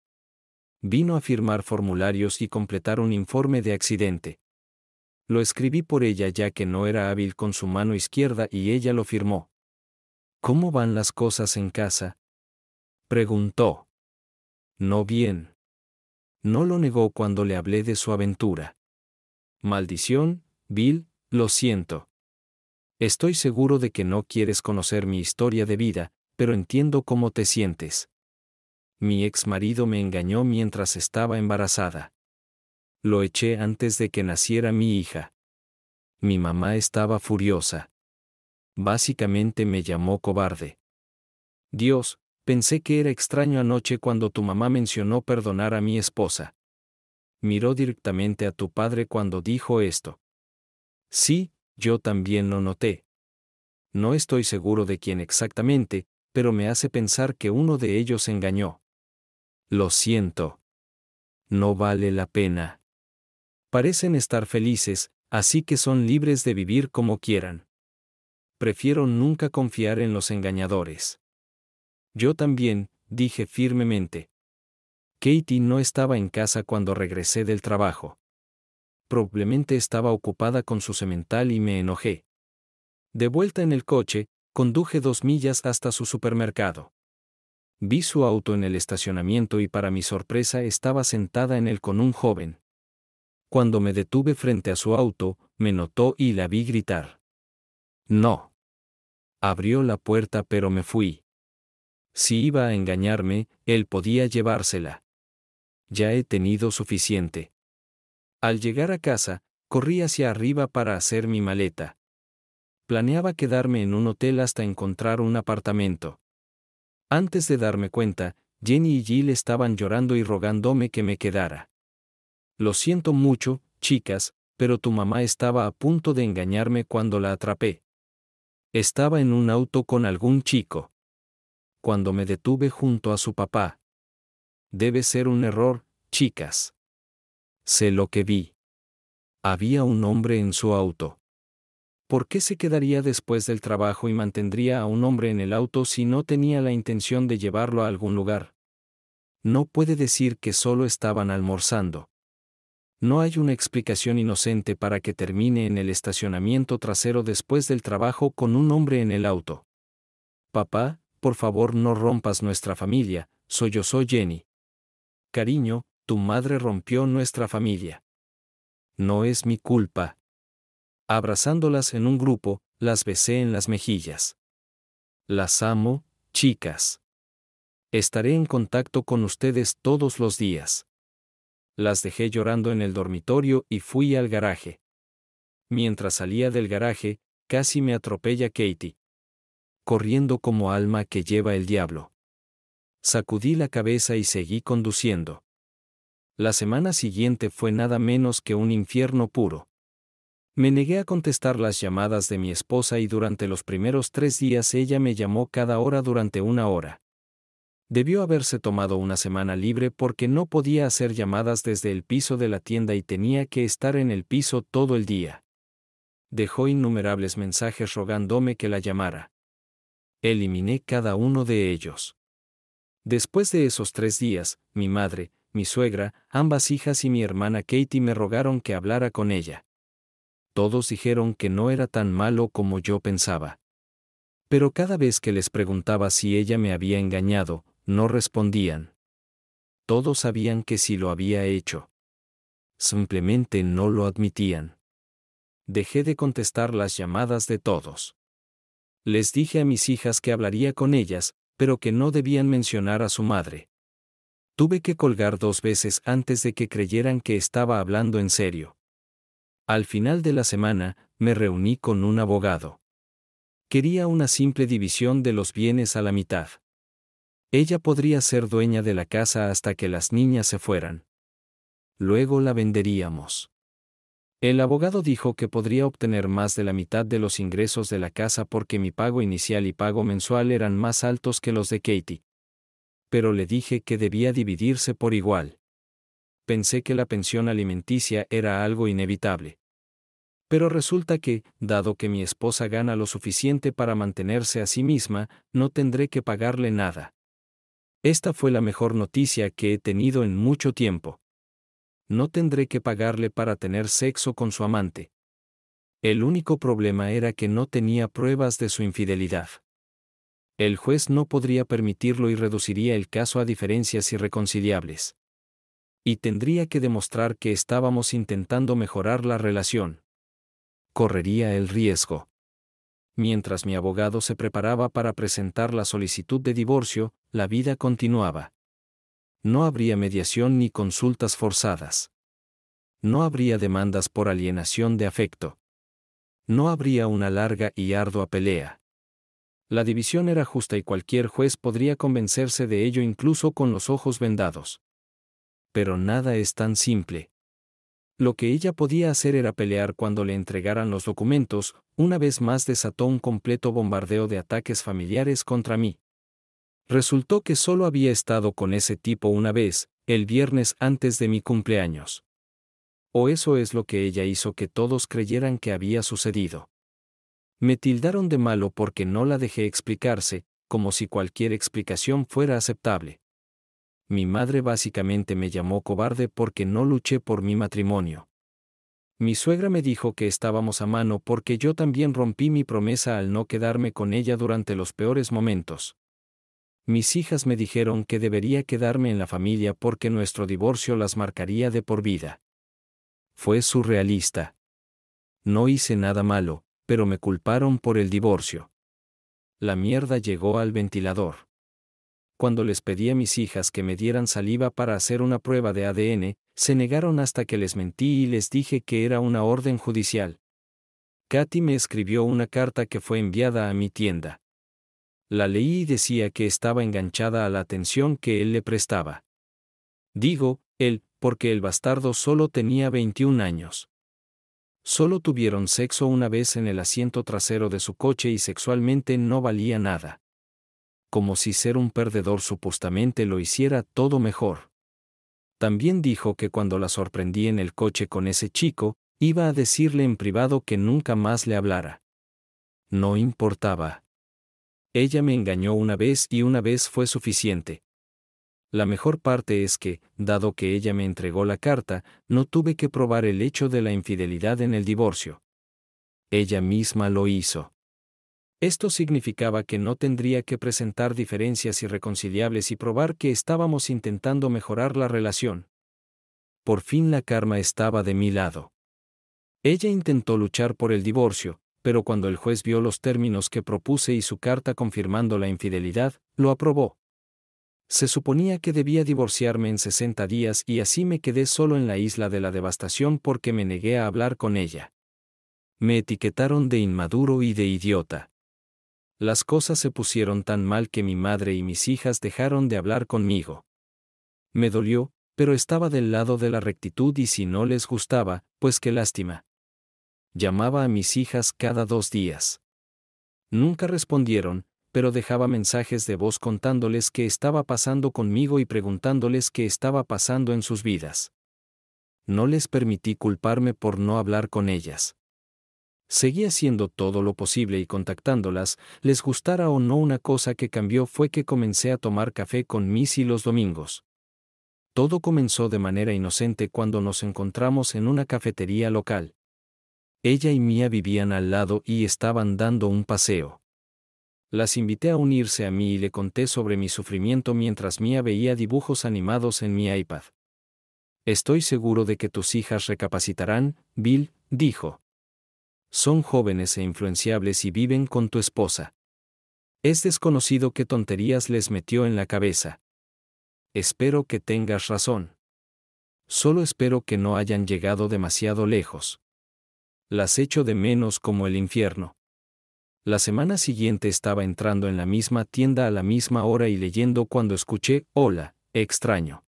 Vino a firmar formularios y completar un informe de accidente. Lo escribí por ella ya que no era hábil con su mano izquierda y ella lo firmó. ¿Cómo van las cosas en casa? Preguntó. No bien. No lo negó cuando le hablé de su aventura. Maldición, Bill, lo siento. Estoy seguro de que no quieres conocer mi historia de vida, pero entiendo cómo te sientes. Mi ex marido me engañó mientras estaba embarazada. Lo eché antes de que naciera mi hija. Mi mamá estaba furiosa. Básicamente me llamó cobarde. Dios, pensé que era extraño anoche cuando tu mamá mencionó perdonar a mi esposa. Miró directamente a tu padre cuando dijo esto. Sí, yo también lo noté. No estoy seguro de quién exactamente, pero me hace pensar que uno de ellos engañó. Lo siento. No vale la pena. Parecen estar felices, así que son libres de vivir como quieran. Prefiero nunca confiar en los engañadores. Yo también, dije firmemente. Katie no estaba en casa cuando regresé del trabajo probablemente estaba ocupada con su semental y me enojé. De vuelta en el coche, conduje dos millas hasta su supermercado. Vi su auto en el estacionamiento y para mi sorpresa estaba sentada en él con un joven. Cuando me detuve frente a su auto, me notó y la vi gritar. No. Abrió la puerta pero me fui. Si iba a engañarme, él podía llevársela. Ya he tenido suficiente. Al llegar a casa, corrí hacia arriba para hacer mi maleta. Planeaba quedarme en un hotel hasta encontrar un apartamento. Antes de darme cuenta, Jenny y Jill estaban llorando y rogándome que me quedara. Lo siento mucho, chicas, pero tu mamá estaba a punto de engañarme cuando la atrapé. Estaba en un auto con algún chico. Cuando me detuve junto a su papá. Debe ser un error, chicas. Sé lo que vi. Había un hombre en su auto. ¿Por qué se quedaría después del trabajo y mantendría a un hombre en el auto si no tenía la intención de llevarlo a algún lugar? No puede decir que solo estaban almorzando. No hay una explicación inocente para que termine en el estacionamiento trasero después del trabajo con un hombre en el auto. Papá, por favor no rompas nuestra familia, soy yo soy Jenny. Cariño, tu madre rompió nuestra familia. No es mi culpa. Abrazándolas en un grupo, las besé en las mejillas. Las amo, chicas. Estaré en contacto con ustedes todos los días. Las dejé llorando en el dormitorio y fui al garaje. Mientras salía del garaje, casi me atropella Katie. Corriendo como alma que lleva el diablo. Sacudí la cabeza y seguí conduciendo la semana siguiente fue nada menos que un infierno puro. Me negué a contestar las llamadas de mi esposa y durante los primeros tres días ella me llamó cada hora durante una hora. Debió haberse tomado una semana libre porque no podía hacer llamadas desde el piso de la tienda y tenía que estar en el piso todo el día. Dejó innumerables mensajes rogándome que la llamara. Eliminé cada uno de ellos. Después de esos tres días, mi madre, mi suegra, ambas hijas y mi hermana Katie me rogaron que hablara con ella. Todos dijeron que no era tan malo como yo pensaba. Pero cada vez que les preguntaba si ella me había engañado, no respondían. Todos sabían que sí lo había hecho. Simplemente no lo admitían. Dejé de contestar las llamadas de todos. Les dije a mis hijas que hablaría con ellas, pero que no debían mencionar a su madre. Tuve que colgar dos veces antes de que creyeran que estaba hablando en serio. Al final de la semana, me reuní con un abogado. Quería una simple división de los bienes a la mitad. Ella podría ser dueña de la casa hasta que las niñas se fueran. Luego la venderíamos. El abogado dijo que podría obtener más de la mitad de los ingresos de la casa porque mi pago inicial y pago mensual eran más altos que los de Katie pero le dije que debía dividirse por igual. Pensé que la pensión alimenticia era algo inevitable. Pero resulta que, dado que mi esposa gana lo suficiente para mantenerse a sí misma, no tendré que pagarle nada. Esta fue la mejor noticia que he tenido en mucho tiempo. No tendré que pagarle para tener sexo con su amante. El único problema era que no tenía pruebas de su infidelidad. El juez no podría permitirlo y reduciría el caso a diferencias irreconciliables. Y tendría que demostrar que estábamos intentando mejorar la relación. Correría el riesgo. Mientras mi abogado se preparaba para presentar la solicitud de divorcio, la vida continuaba. No habría mediación ni consultas forzadas. No habría demandas por alienación de afecto. No habría una larga y ardua pelea. La división era justa y cualquier juez podría convencerse de ello incluso con los ojos vendados. Pero nada es tan simple. Lo que ella podía hacer era pelear cuando le entregaran los documentos, una vez más desató un completo bombardeo de ataques familiares contra mí. Resultó que solo había estado con ese tipo una vez, el viernes antes de mi cumpleaños. O eso es lo que ella hizo que todos creyeran que había sucedido. Me tildaron de malo porque no la dejé explicarse, como si cualquier explicación fuera aceptable. Mi madre básicamente me llamó cobarde porque no luché por mi matrimonio. Mi suegra me dijo que estábamos a mano porque yo también rompí mi promesa al no quedarme con ella durante los peores momentos. Mis hijas me dijeron que debería quedarme en la familia porque nuestro divorcio las marcaría de por vida. Fue surrealista. No hice nada malo, pero me culparon por el divorcio. La mierda llegó al ventilador. Cuando les pedí a mis hijas que me dieran saliva para hacer una prueba de ADN, se negaron hasta que les mentí y les dije que era una orden judicial. Katy me escribió una carta que fue enviada a mi tienda. La leí y decía que estaba enganchada a la atención que él le prestaba. Digo, él, porque el bastardo solo tenía 21 años. Solo tuvieron sexo una vez en el asiento trasero de su coche y sexualmente no valía nada. Como si ser un perdedor supuestamente lo hiciera todo mejor. También dijo que cuando la sorprendí en el coche con ese chico, iba a decirle en privado que nunca más le hablara. No importaba. Ella me engañó una vez y una vez fue suficiente. La mejor parte es que, dado que ella me entregó la carta, no tuve que probar el hecho de la infidelidad en el divorcio. Ella misma lo hizo. Esto significaba que no tendría que presentar diferencias irreconciliables y probar que estábamos intentando mejorar la relación. Por fin la karma estaba de mi lado. Ella intentó luchar por el divorcio, pero cuando el juez vio los términos que propuse y su carta confirmando la infidelidad, lo aprobó. Se suponía que debía divorciarme en 60 días y así me quedé solo en la isla de la devastación porque me negué a hablar con ella. Me etiquetaron de inmaduro y de idiota. Las cosas se pusieron tan mal que mi madre y mis hijas dejaron de hablar conmigo. Me dolió, pero estaba del lado de la rectitud y si no les gustaba, pues qué lástima. Llamaba a mis hijas cada dos días. Nunca respondieron, pero dejaba mensajes de voz contándoles qué estaba pasando conmigo y preguntándoles qué estaba pasando en sus vidas. No les permití culparme por no hablar con ellas. Seguí haciendo todo lo posible y contactándolas, les gustara o no una cosa que cambió fue que comencé a tomar café con Missy los domingos. Todo comenzó de manera inocente cuando nos encontramos en una cafetería local. Ella y Mía vivían al lado y estaban dando un paseo. Las invité a unirse a mí y le conté sobre mi sufrimiento mientras Mía veía dibujos animados en mi iPad. Estoy seguro de que tus hijas recapacitarán, Bill, dijo. Son jóvenes e influenciables y viven con tu esposa. Es desconocido qué tonterías les metió en la cabeza. Espero que tengas razón. Solo espero que no hayan llegado demasiado lejos. Las echo de menos como el infierno. La semana siguiente estaba entrando en la misma tienda a la misma hora y leyendo cuando escuché, hola, extraño.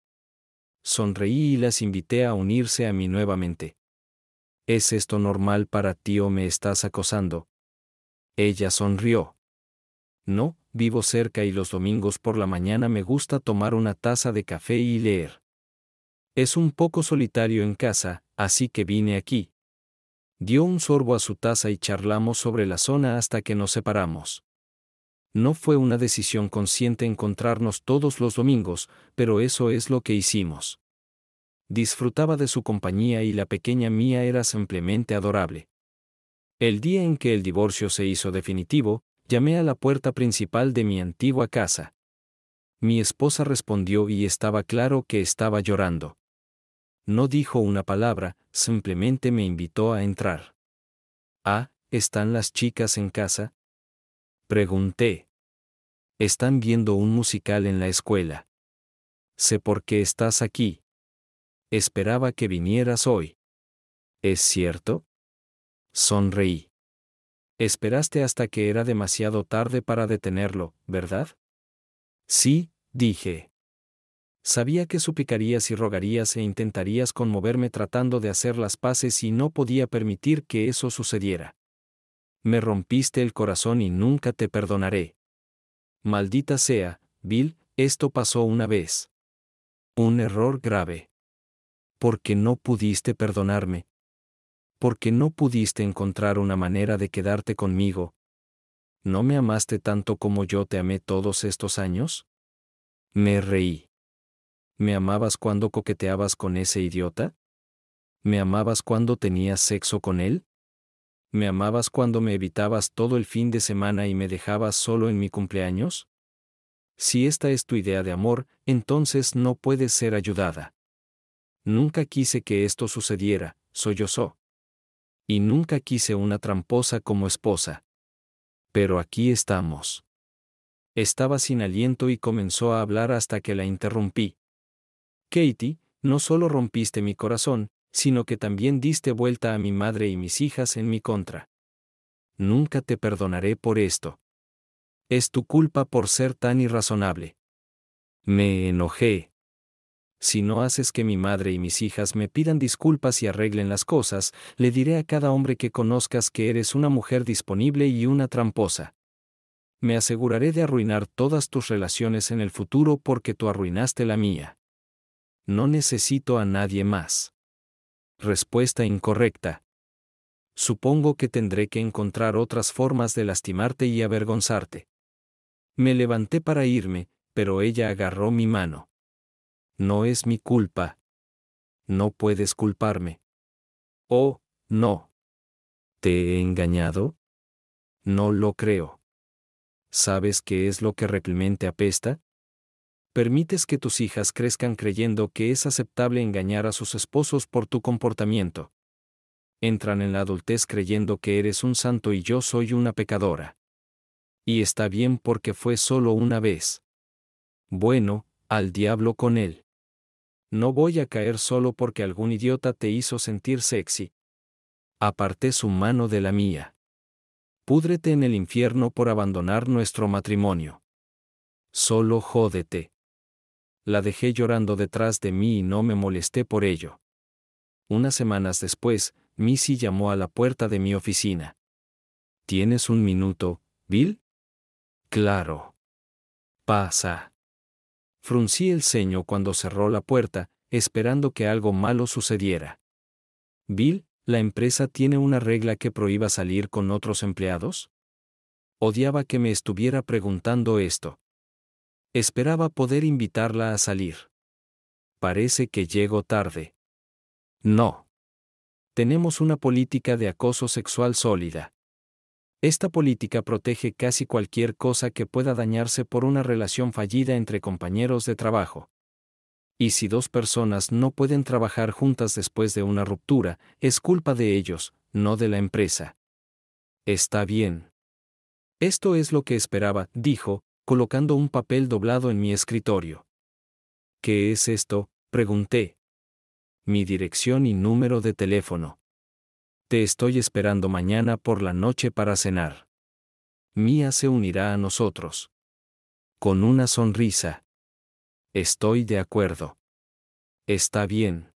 Sonreí y las invité a unirse a mí nuevamente. ¿Es esto normal para ti o me estás acosando? Ella sonrió. No, vivo cerca y los domingos por la mañana me gusta tomar una taza de café y leer. Es un poco solitario en casa, así que vine aquí. Dio un sorbo a su taza y charlamos sobre la zona hasta que nos separamos. No fue una decisión consciente encontrarnos todos los domingos, pero eso es lo que hicimos. Disfrutaba de su compañía y la pequeña mía era simplemente adorable. El día en que el divorcio se hizo definitivo, llamé a la puerta principal de mi antigua casa. Mi esposa respondió y estaba claro que estaba llorando. No dijo una palabra, simplemente me invitó a entrar. Ah, ¿están las chicas en casa? Pregunté. Están viendo un musical en la escuela. Sé por qué estás aquí. Esperaba que vinieras hoy. ¿Es cierto? Sonreí. Esperaste hasta que era demasiado tarde para detenerlo, ¿verdad? Sí, dije. Sabía que suplicarías y rogarías e intentarías conmoverme tratando de hacer las paces y no podía permitir que eso sucediera. Me rompiste el corazón y nunca te perdonaré. Maldita sea, Bill, esto pasó una vez. Un error grave. Porque no pudiste perdonarme. Porque no pudiste encontrar una manera de quedarte conmigo. ¿No me amaste tanto como yo te amé todos estos años? Me reí. ¿Me amabas cuando coqueteabas con ese idiota? ¿Me amabas cuando tenías sexo con él? ¿Me amabas cuando me evitabas todo el fin de semana y me dejabas solo en mi cumpleaños? Si esta es tu idea de amor, entonces no puedes ser ayudada. Nunca quise que esto sucediera, sollozó. Y nunca quise una tramposa como esposa. Pero aquí estamos. Estaba sin aliento y comenzó a hablar hasta que la interrumpí. Katie, no solo rompiste mi corazón, sino que también diste vuelta a mi madre y mis hijas en mi contra. Nunca te perdonaré por esto. Es tu culpa por ser tan irrazonable. Me enojé. Si no haces que mi madre y mis hijas me pidan disculpas y arreglen las cosas, le diré a cada hombre que conozcas que eres una mujer disponible y una tramposa. Me aseguraré de arruinar todas tus relaciones en el futuro porque tú arruinaste la mía. No necesito a nadie más. Respuesta incorrecta. Supongo que tendré que encontrar otras formas de lastimarte y avergonzarte. Me levanté para irme, pero ella agarró mi mano. No es mi culpa. No puedes culparme. Oh, no. ¿Te he engañado? No lo creo. ¿Sabes qué es lo que realmente apesta? permites que tus hijas crezcan creyendo que es aceptable engañar a sus esposos por tu comportamiento. Entran en la adultez creyendo que eres un santo y yo soy una pecadora. Y está bien porque fue solo una vez. Bueno, al diablo con él. No voy a caer solo porque algún idiota te hizo sentir sexy. Aparté su mano de la mía. Púdrete en el infierno por abandonar nuestro matrimonio. Solo jódete la dejé llorando detrás de mí y no me molesté por ello. Unas semanas después, Missy llamó a la puerta de mi oficina. ¿Tienes un minuto, Bill? Claro. Pasa. Fruncí el ceño cuando cerró la puerta, esperando que algo malo sucediera. Bill, ¿la empresa tiene una regla que prohíba salir con otros empleados? Odiaba que me estuviera preguntando esto. Esperaba poder invitarla a salir. Parece que llego tarde. No. Tenemos una política de acoso sexual sólida. Esta política protege casi cualquier cosa que pueda dañarse por una relación fallida entre compañeros de trabajo. Y si dos personas no pueden trabajar juntas después de una ruptura, es culpa de ellos, no de la empresa. Está bien. Esto es lo que esperaba, dijo, colocando un papel doblado en mi escritorio. ¿Qué es esto? pregunté. Mi dirección y número de teléfono. Te estoy esperando mañana por la noche para cenar. Mía se unirá a nosotros. Con una sonrisa. Estoy de acuerdo. Está bien.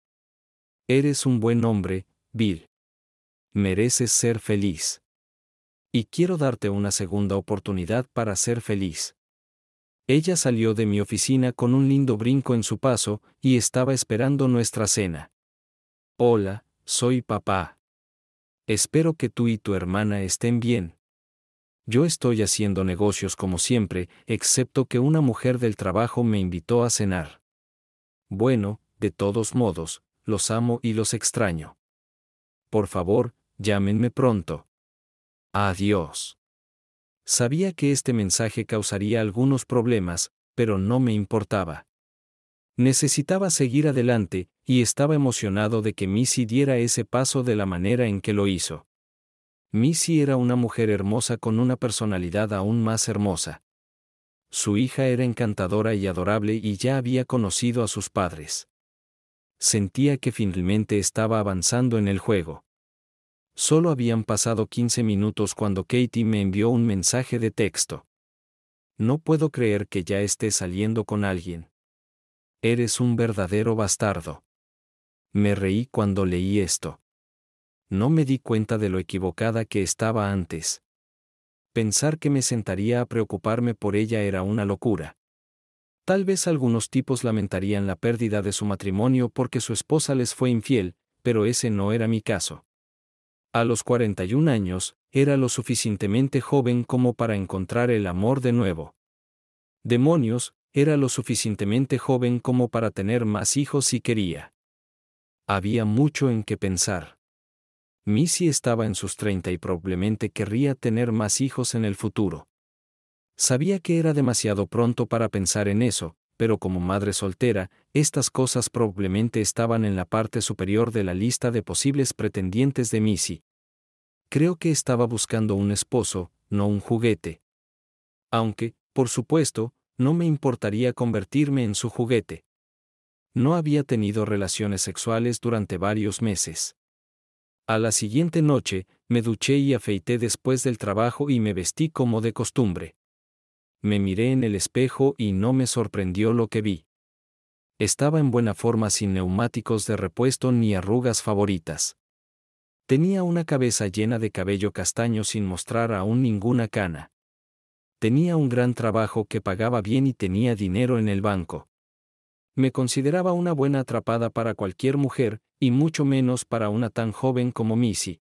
Eres un buen hombre, Bill. Mereces ser feliz. Y quiero darte una segunda oportunidad para ser feliz. Ella salió de mi oficina con un lindo brinco en su paso y estaba esperando nuestra cena. Hola, soy papá. Espero que tú y tu hermana estén bien. Yo estoy haciendo negocios como siempre, excepto que una mujer del trabajo me invitó a cenar. Bueno, de todos modos, los amo y los extraño. Por favor, llámenme pronto. Adiós. Sabía que este mensaje causaría algunos problemas, pero no me importaba. Necesitaba seguir adelante, y estaba emocionado de que Missy diera ese paso de la manera en que lo hizo. Missy era una mujer hermosa con una personalidad aún más hermosa. Su hija era encantadora y adorable y ya había conocido a sus padres. Sentía que finalmente estaba avanzando en el juego. Solo habían pasado 15 minutos cuando Katie me envió un mensaje de texto. No puedo creer que ya esté saliendo con alguien. Eres un verdadero bastardo. Me reí cuando leí esto. No me di cuenta de lo equivocada que estaba antes. Pensar que me sentaría a preocuparme por ella era una locura. Tal vez algunos tipos lamentarían la pérdida de su matrimonio porque su esposa les fue infiel, pero ese no era mi caso. A los 41 años, era lo suficientemente joven como para encontrar el amor de nuevo. Demonios, era lo suficientemente joven como para tener más hijos si quería. Había mucho en qué pensar. Missy estaba en sus 30 y probablemente querría tener más hijos en el futuro. Sabía que era demasiado pronto para pensar en eso, pero como madre soltera, estas cosas probablemente estaban en la parte superior de la lista de posibles pretendientes de Missy. Creo que estaba buscando un esposo, no un juguete. Aunque, por supuesto, no me importaría convertirme en su juguete. No había tenido relaciones sexuales durante varios meses. A la siguiente noche, me duché y afeité después del trabajo y me vestí como de costumbre me miré en el espejo y no me sorprendió lo que vi. Estaba en buena forma sin neumáticos de repuesto ni arrugas favoritas. Tenía una cabeza llena de cabello castaño sin mostrar aún ninguna cana. Tenía un gran trabajo que pagaba bien y tenía dinero en el banco. Me consideraba una buena atrapada para cualquier mujer, y mucho menos para una tan joven como Missy.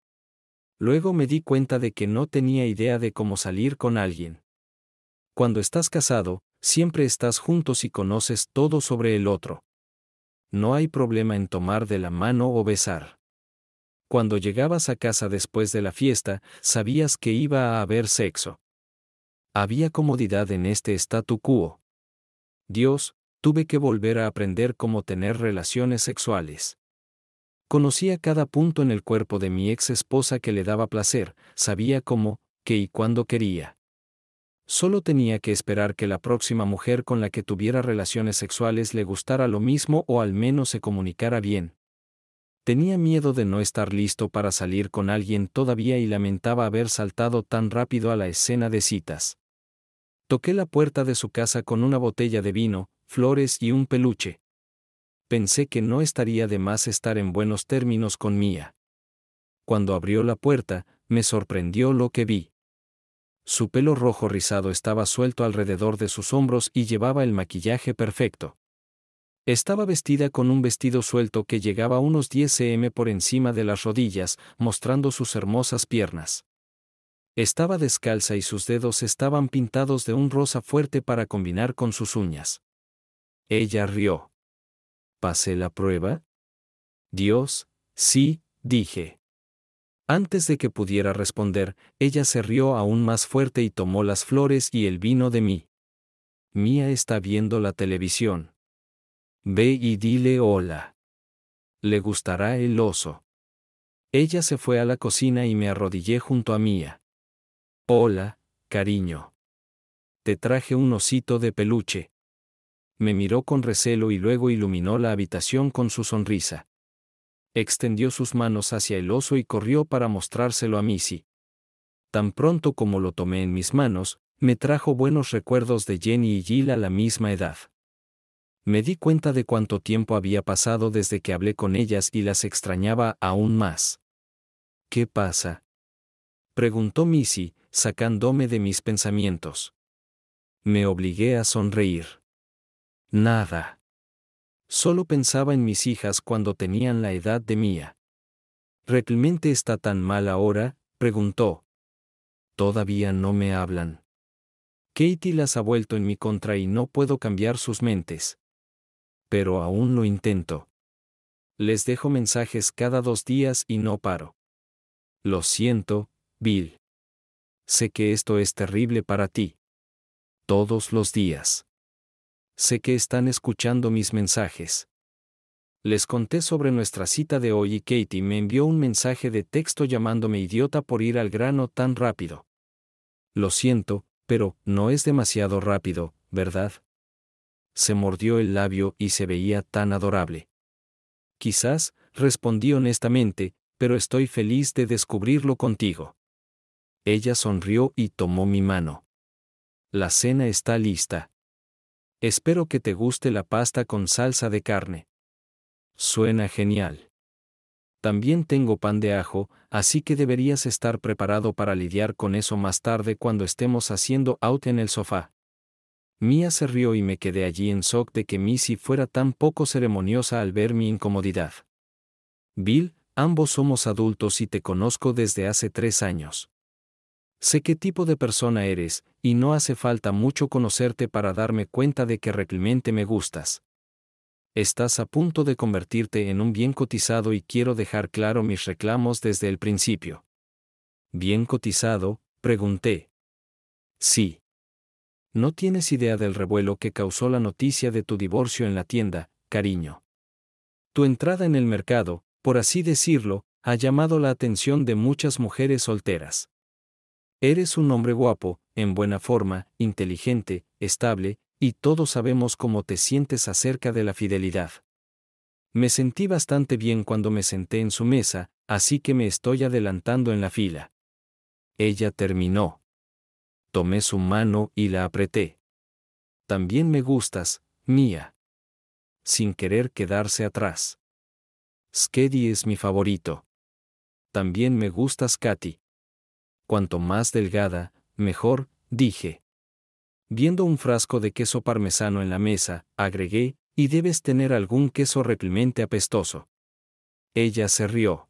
Luego me di cuenta de que no tenía idea de cómo salir con alguien. Cuando estás casado, siempre estás juntos y conoces todo sobre el otro. No hay problema en tomar de la mano o besar. Cuando llegabas a casa después de la fiesta, sabías que iba a haber sexo. Había comodidad en este statu quo. Dios, tuve que volver a aprender cómo tener relaciones sexuales. Conocía cada punto en el cuerpo de mi ex esposa que le daba placer, sabía cómo, qué y cuándo quería solo tenía que esperar que la próxima mujer con la que tuviera relaciones sexuales le gustara lo mismo o al menos se comunicara bien. Tenía miedo de no estar listo para salir con alguien todavía y lamentaba haber saltado tan rápido a la escena de citas. Toqué la puerta de su casa con una botella de vino, flores y un peluche. Pensé que no estaría de más estar en buenos términos con Mía. Cuando abrió la puerta, me sorprendió lo que vi. Su pelo rojo rizado estaba suelto alrededor de sus hombros y llevaba el maquillaje perfecto. Estaba vestida con un vestido suelto que llegaba unos 10 cm por encima de las rodillas, mostrando sus hermosas piernas. Estaba descalza y sus dedos estaban pintados de un rosa fuerte para combinar con sus uñas. Ella rió. ¿Pasé la prueba? Dios, sí, dije. Antes de que pudiera responder, ella se rió aún más fuerte y tomó las flores y el vino de mí. Mía está viendo la televisión. Ve y dile hola. Le gustará el oso. Ella se fue a la cocina y me arrodillé junto a Mía. Hola, cariño. Te traje un osito de peluche. Me miró con recelo y luego iluminó la habitación con su sonrisa. Extendió sus manos hacia el oso y corrió para mostrárselo a Missy. Tan pronto como lo tomé en mis manos, me trajo buenos recuerdos de Jenny y Jill a la misma edad. Me di cuenta de cuánto tiempo había pasado desde que hablé con ellas y las extrañaba aún más. ¿Qué pasa? preguntó Missy, sacándome de mis pensamientos. Me obligué a sonreír. Nada. Solo pensaba en mis hijas cuando tenían la edad de mía. ¿Realmente está tan mal ahora? preguntó. Todavía no me hablan. Katie las ha vuelto en mi contra y no puedo cambiar sus mentes. Pero aún lo intento. Les dejo mensajes cada dos días y no paro. Lo siento, Bill. Sé que esto es terrible para ti. Todos los días sé que están escuchando mis mensajes. Les conté sobre nuestra cita de hoy y Katie me envió un mensaje de texto llamándome idiota por ir al grano tan rápido. Lo siento, pero no es demasiado rápido, ¿verdad? Se mordió el labio y se veía tan adorable. Quizás, respondí honestamente, pero estoy feliz de descubrirlo contigo. Ella sonrió y tomó mi mano. La cena está lista, Espero que te guste la pasta con salsa de carne. Suena genial. También tengo pan de ajo, así que deberías estar preparado para lidiar con eso más tarde cuando estemos haciendo out en el sofá. Mía se rió y me quedé allí en shock de que Missy fuera tan poco ceremoniosa al ver mi incomodidad. Bill, ambos somos adultos y te conozco desde hace tres años. Sé qué tipo de persona eres, y no hace falta mucho conocerte para darme cuenta de que realmente me gustas. Estás a punto de convertirte en un bien cotizado y quiero dejar claro mis reclamos desde el principio. ¿Bien cotizado? pregunté. Sí. No tienes idea del revuelo que causó la noticia de tu divorcio en la tienda, cariño. Tu entrada en el mercado, por así decirlo, ha llamado la atención de muchas mujeres solteras. Eres un hombre guapo, en buena forma, inteligente, estable, y todos sabemos cómo te sientes acerca de la fidelidad. Me sentí bastante bien cuando me senté en su mesa, así que me estoy adelantando en la fila. Ella terminó. Tomé su mano y la apreté. También me gustas, mía. Sin querer quedarse atrás. Skeddy es mi favorito. También me gustas, Katy cuanto más delgada, mejor, dije. Viendo un frasco de queso parmesano en la mesa, agregué, y debes tener algún queso reprimente apestoso. Ella se rió.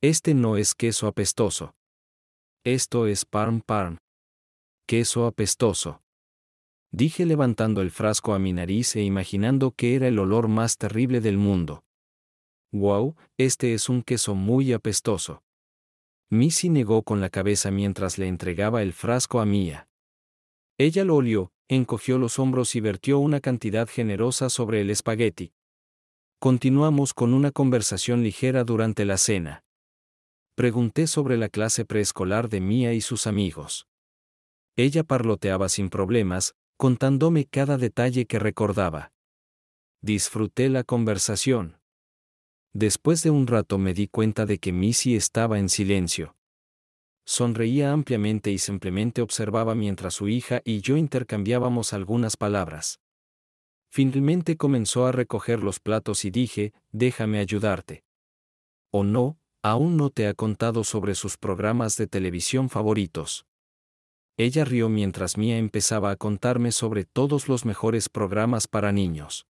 Este no es queso apestoso. Esto es parm parm. Queso apestoso. Dije levantando el frasco a mi nariz e imaginando que era el olor más terrible del mundo. Wow, este es un queso muy apestoso. Missy negó con la cabeza mientras le entregaba el frasco a Mia. Ella lo olió, encogió los hombros y vertió una cantidad generosa sobre el espagueti. Continuamos con una conversación ligera durante la cena. Pregunté sobre la clase preescolar de Mia y sus amigos. Ella parloteaba sin problemas, contándome cada detalle que recordaba. Disfruté la conversación. Después de un rato me di cuenta de que Missy estaba en silencio. Sonreía ampliamente y simplemente observaba mientras su hija y yo intercambiábamos algunas palabras. Finalmente comenzó a recoger los platos y dije, déjame ayudarte. ¿O no? Aún no te ha contado sobre sus programas de televisión favoritos. Ella rió mientras Mía empezaba a contarme sobre todos los mejores programas para niños.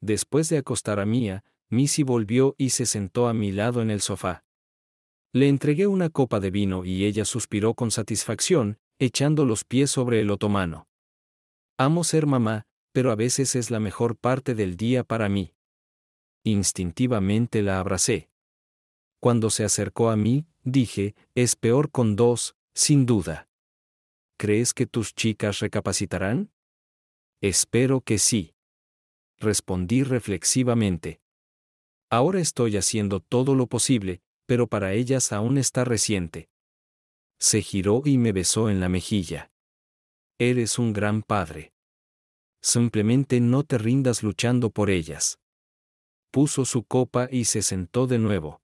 Después de acostar a Mía, Missy volvió y se sentó a mi lado en el sofá. Le entregué una copa de vino y ella suspiró con satisfacción, echando los pies sobre el otomano. Amo ser mamá, pero a veces es la mejor parte del día para mí. Instintivamente la abracé. Cuando se acercó a mí, dije, es peor con dos, sin duda. ¿Crees que tus chicas recapacitarán? Espero que sí. Respondí reflexivamente. Ahora estoy haciendo todo lo posible, pero para ellas aún está reciente. Se giró y me besó en la mejilla. Eres un gran padre. Simplemente no te rindas luchando por ellas. Puso su copa y se sentó de nuevo.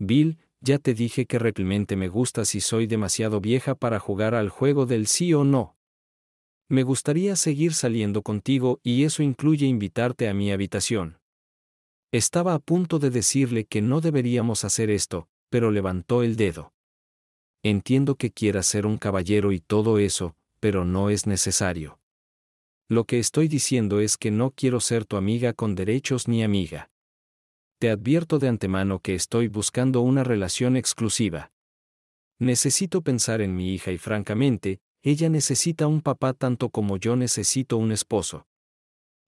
Bill, ya te dije que realmente me gusta si soy demasiado vieja para jugar al juego del sí o no. Me gustaría seguir saliendo contigo y eso incluye invitarte a mi habitación. Estaba a punto de decirle que no deberíamos hacer esto, pero levantó el dedo. Entiendo que quiera ser un caballero y todo eso, pero no es necesario. Lo que estoy diciendo es que no quiero ser tu amiga con derechos ni amiga. Te advierto de antemano que estoy buscando una relación exclusiva. Necesito pensar en mi hija y francamente, ella necesita un papá tanto como yo necesito un esposo.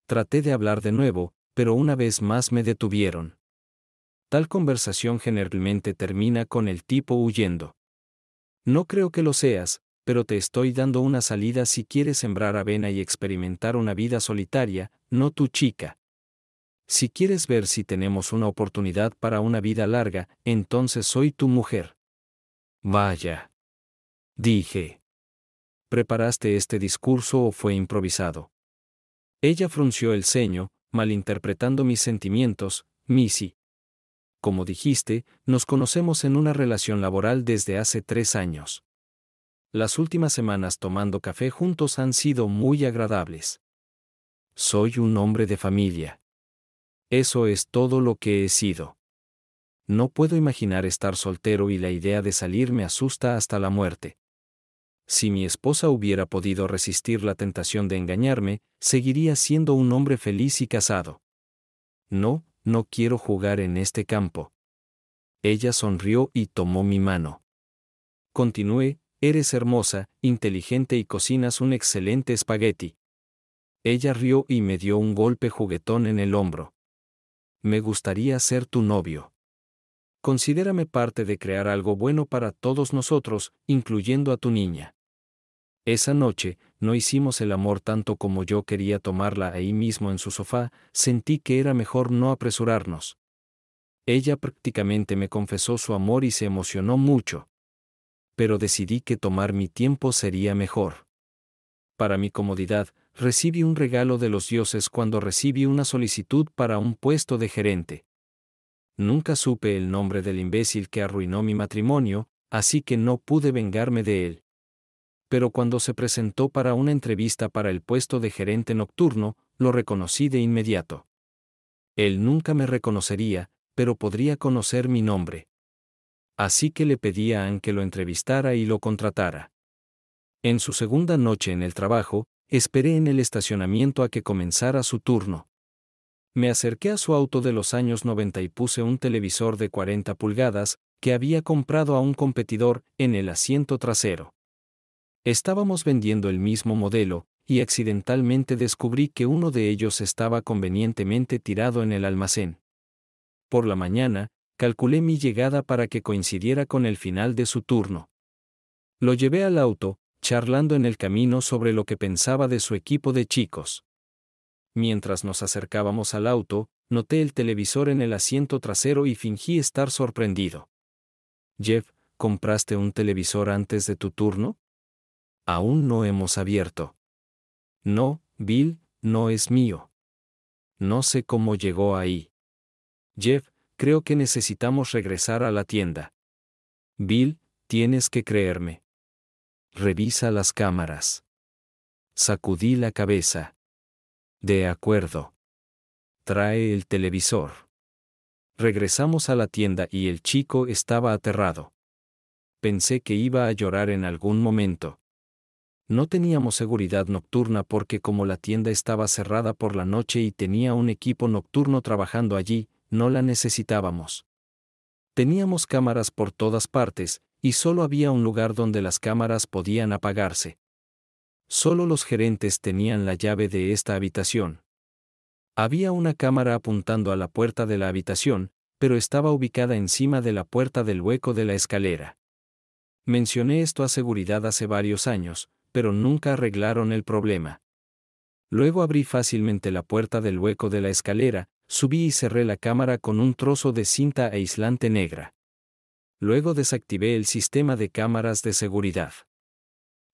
Traté de hablar de nuevo, pero una vez más me detuvieron. Tal conversación generalmente termina con el tipo huyendo. No creo que lo seas, pero te estoy dando una salida si quieres sembrar avena y experimentar una vida solitaria, no tu chica. Si quieres ver si tenemos una oportunidad para una vida larga, entonces soy tu mujer. Vaya. Dije. ¿Preparaste este discurso o fue improvisado? Ella frunció el ceño, malinterpretando mis sentimientos, Missy. Como dijiste, nos conocemos en una relación laboral desde hace tres años. Las últimas semanas tomando café juntos han sido muy agradables. Soy un hombre de familia. Eso es todo lo que he sido. No puedo imaginar estar soltero y la idea de salir me asusta hasta la muerte. Si mi esposa hubiera podido resistir la tentación de engañarme, seguiría siendo un hombre feliz y casado. No, no quiero jugar en este campo. Ella sonrió y tomó mi mano. Continué, eres hermosa, inteligente y cocinas un excelente espagueti. Ella rió y me dio un golpe juguetón en el hombro. Me gustaría ser tu novio. Considérame parte de crear algo bueno para todos nosotros, incluyendo a tu niña. Esa noche, no hicimos el amor tanto como yo quería tomarla ahí mismo en su sofá, sentí que era mejor no apresurarnos. Ella prácticamente me confesó su amor y se emocionó mucho. Pero decidí que tomar mi tiempo sería mejor. Para mi comodidad, recibí un regalo de los dioses cuando recibí una solicitud para un puesto de gerente. Nunca supe el nombre del imbécil que arruinó mi matrimonio, así que no pude vengarme de él pero cuando se presentó para una entrevista para el puesto de gerente nocturno, lo reconocí de inmediato. Él nunca me reconocería, pero podría conocer mi nombre. Así que le pedí a que lo entrevistara y lo contratara. En su segunda noche en el trabajo, esperé en el estacionamiento a que comenzara su turno. Me acerqué a su auto de los años 90 y puse un televisor de 40 pulgadas, que había comprado a un competidor, en el asiento trasero. Estábamos vendiendo el mismo modelo, y accidentalmente descubrí que uno de ellos estaba convenientemente tirado en el almacén. Por la mañana, calculé mi llegada para que coincidiera con el final de su turno. Lo llevé al auto, charlando en el camino sobre lo que pensaba de su equipo de chicos. Mientras nos acercábamos al auto, noté el televisor en el asiento trasero y fingí estar sorprendido. Jeff, ¿compraste un televisor antes de tu turno? aún no hemos abierto. No, Bill, no es mío. No sé cómo llegó ahí. Jeff, creo que necesitamos regresar a la tienda. Bill, tienes que creerme. Revisa las cámaras. Sacudí la cabeza. De acuerdo. Trae el televisor. Regresamos a la tienda y el chico estaba aterrado. Pensé que iba a llorar en algún momento. No teníamos seguridad nocturna porque como la tienda estaba cerrada por la noche y tenía un equipo nocturno trabajando allí, no la necesitábamos. Teníamos cámaras por todas partes, y solo había un lugar donde las cámaras podían apagarse. Solo los gerentes tenían la llave de esta habitación. Había una cámara apuntando a la puerta de la habitación, pero estaba ubicada encima de la puerta del hueco de la escalera. Mencioné esto a seguridad hace varios años, pero nunca arreglaron el problema. Luego abrí fácilmente la puerta del hueco de la escalera, subí y cerré la cámara con un trozo de cinta aislante negra. Luego desactivé el sistema de cámaras de seguridad.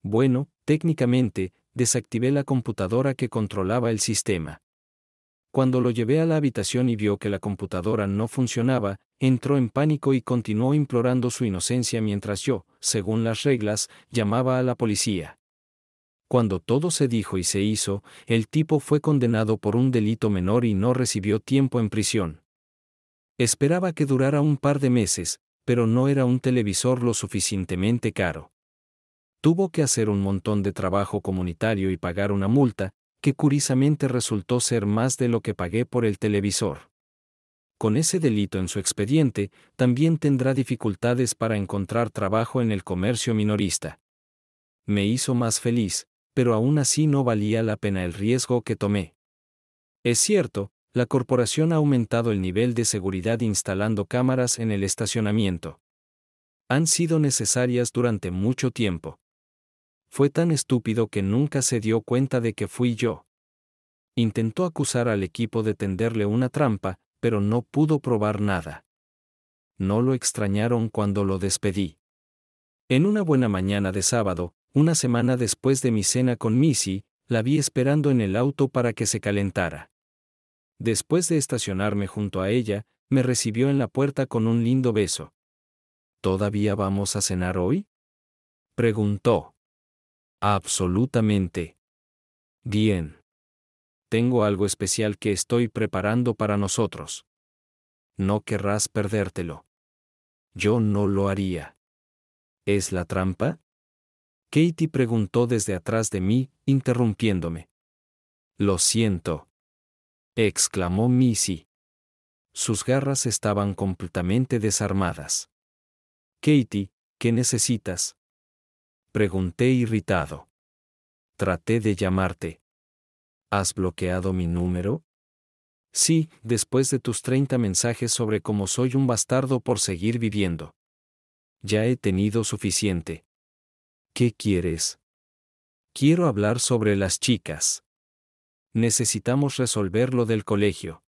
Bueno, técnicamente, desactivé la computadora que controlaba el sistema. Cuando lo llevé a la habitación y vio que la computadora no funcionaba, entró en pánico y continuó implorando su inocencia mientras yo, según las reglas, llamaba a la policía. Cuando todo se dijo y se hizo, el tipo fue condenado por un delito menor y no recibió tiempo en prisión. Esperaba que durara un par de meses, pero no era un televisor lo suficientemente caro. Tuvo que hacer un montón de trabajo comunitario y pagar una multa, que curiosamente resultó ser más de lo que pagué por el televisor. Con ese delito en su expediente, también tendrá dificultades para encontrar trabajo en el comercio minorista. Me hizo más feliz, pero aún así no valía la pena el riesgo que tomé. Es cierto, la corporación ha aumentado el nivel de seguridad instalando cámaras en el estacionamiento. Han sido necesarias durante mucho tiempo. Fue tan estúpido que nunca se dio cuenta de que fui yo. Intentó acusar al equipo de tenderle una trampa, pero no pudo probar nada. No lo extrañaron cuando lo despedí. En una buena mañana de sábado, una semana después de mi cena con Missy, la vi esperando en el auto para que se calentara. Después de estacionarme junto a ella, me recibió en la puerta con un lindo beso. ¿Todavía vamos a cenar hoy? preguntó. Absolutamente. Bien. Tengo algo especial que estoy preparando para nosotros. No querrás perdértelo. Yo no lo haría. ¿Es la trampa? Katie preguntó desde atrás de mí, interrumpiéndome. Lo siento. exclamó Missy. Sus garras estaban completamente desarmadas. Katie, ¿qué necesitas? Pregunté irritado. Traté de llamarte. ¿Has bloqueado mi número? Sí, después de tus 30 mensajes sobre cómo soy un bastardo por seguir viviendo. Ya he tenido suficiente. ¿Qué quieres? Quiero hablar sobre las chicas. Necesitamos resolver lo del colegio.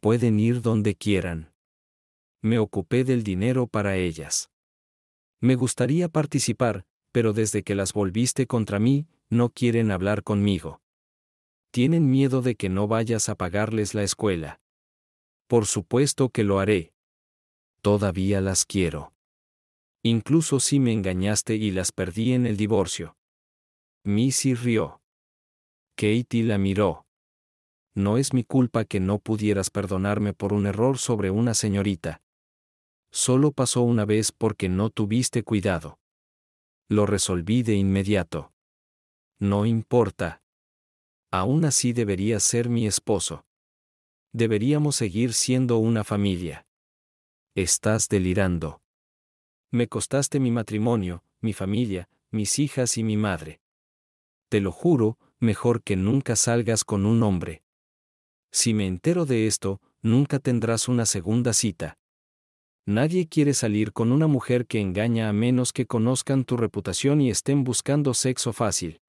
Pueden ir donde quieran. Me ocupé del dinero para ellas. Me gustaría participar, pero desde que las volviste contra mí, no quieren hablar conmigo. Tienen miedo de que no vayas a pagarles la escuela. Por supuesto que lo haré. Todavía las quiero. Incluso si me engañaste y las perdí en el divorcio. Missy rió. Katie la miró. No es mi culpa que no pudieras perdonarme por un error sobre una señorita. Solo pasó una vez porque no tuviste cuidado. Lo resolví de inmediato. No importa. Aún así debería ser mi esposo. Deberíamos seguir siendo una familia. Estás delirando. Me costaste mi matrimonio, mi familia, mis hijas y mi madre. Te lo juro, mejor que nunca salgas con un hombre. Si me entero de esto, nunca tendrás una segunda cita. Nadie quiere salir con una mujer que engaña a menos que conozcan tu reputación y estén buscando sexo fácil.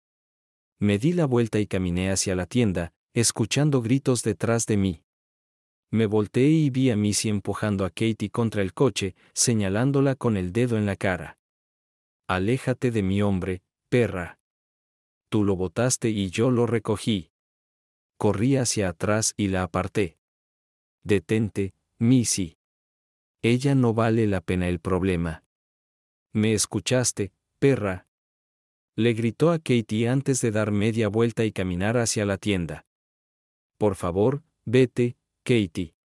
Me di la vuelta y caminé hacia la tienda, escuchando gritos detrás de mí. Me volteé y vi a Missy empujando a Katie contra el coche, señalándola con el dedo en la cara. Aléjate de mi hombre, perra. Tú lo botaste y yo lo recogí. Corrí hacia atrás y la aparté. Detente, Missy. Ella no vale la pena el problema. ¿Me escuchaste, perra? Le gritó a Katie antes de dar media vuelta y caminar hacia la tienda. Por favor, vete, Katie.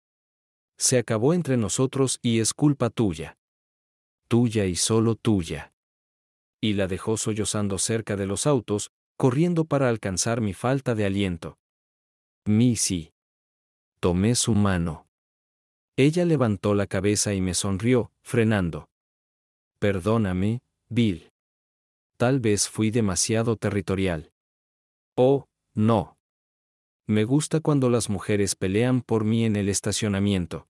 Se acabó entre nosotros y es culpa tuya. Tuya y solo tuya. Y la dejó sollozando cerca de los autos, corriendo para alcanzar mi falta de aliento. Missy. Tomé su mano. Ella levantó la cabeza y me sonrió, frenando. Perdóname, Bill. Tal vez fui demasiado territorial. Oh, no. Me gusta cuando las mujeres pelean por mí en el estacionamiento.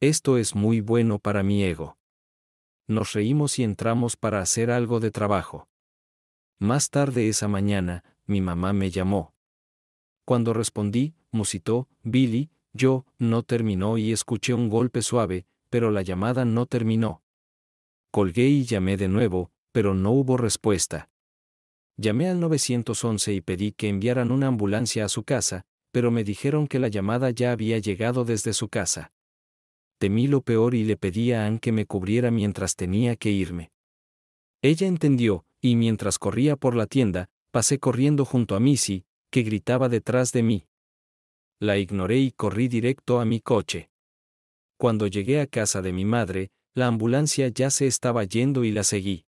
Esto es muy bueno para mi ego. Nos reímos y entramos para hacer algo de trabajo. Más tarde esa mañana, mi mamá me llamó. Cuando respondí, musitó, Billy, yo, no terminó y escuché un golpe suave, pero la llamada no terminó. Colgué y llamé de nuevo, pero no hubo respuesta. Llamé al 911 y pedí que enviaran una ambulancia a su casa, pero me dijeron que la llamada ya había llegado desde su casa. Temí lo peor y le pedí a Ann que me cubriera mientras tenía que irme. Ella entendió, y mientras corría por la tienda, pasé corriendo junto a Missy, que gritaba detrás de mí. La ignoré y corrí directo a mi coche. Cuando llegué a casa de mi madre, la ambulancia ya se estaba yendo y la seguí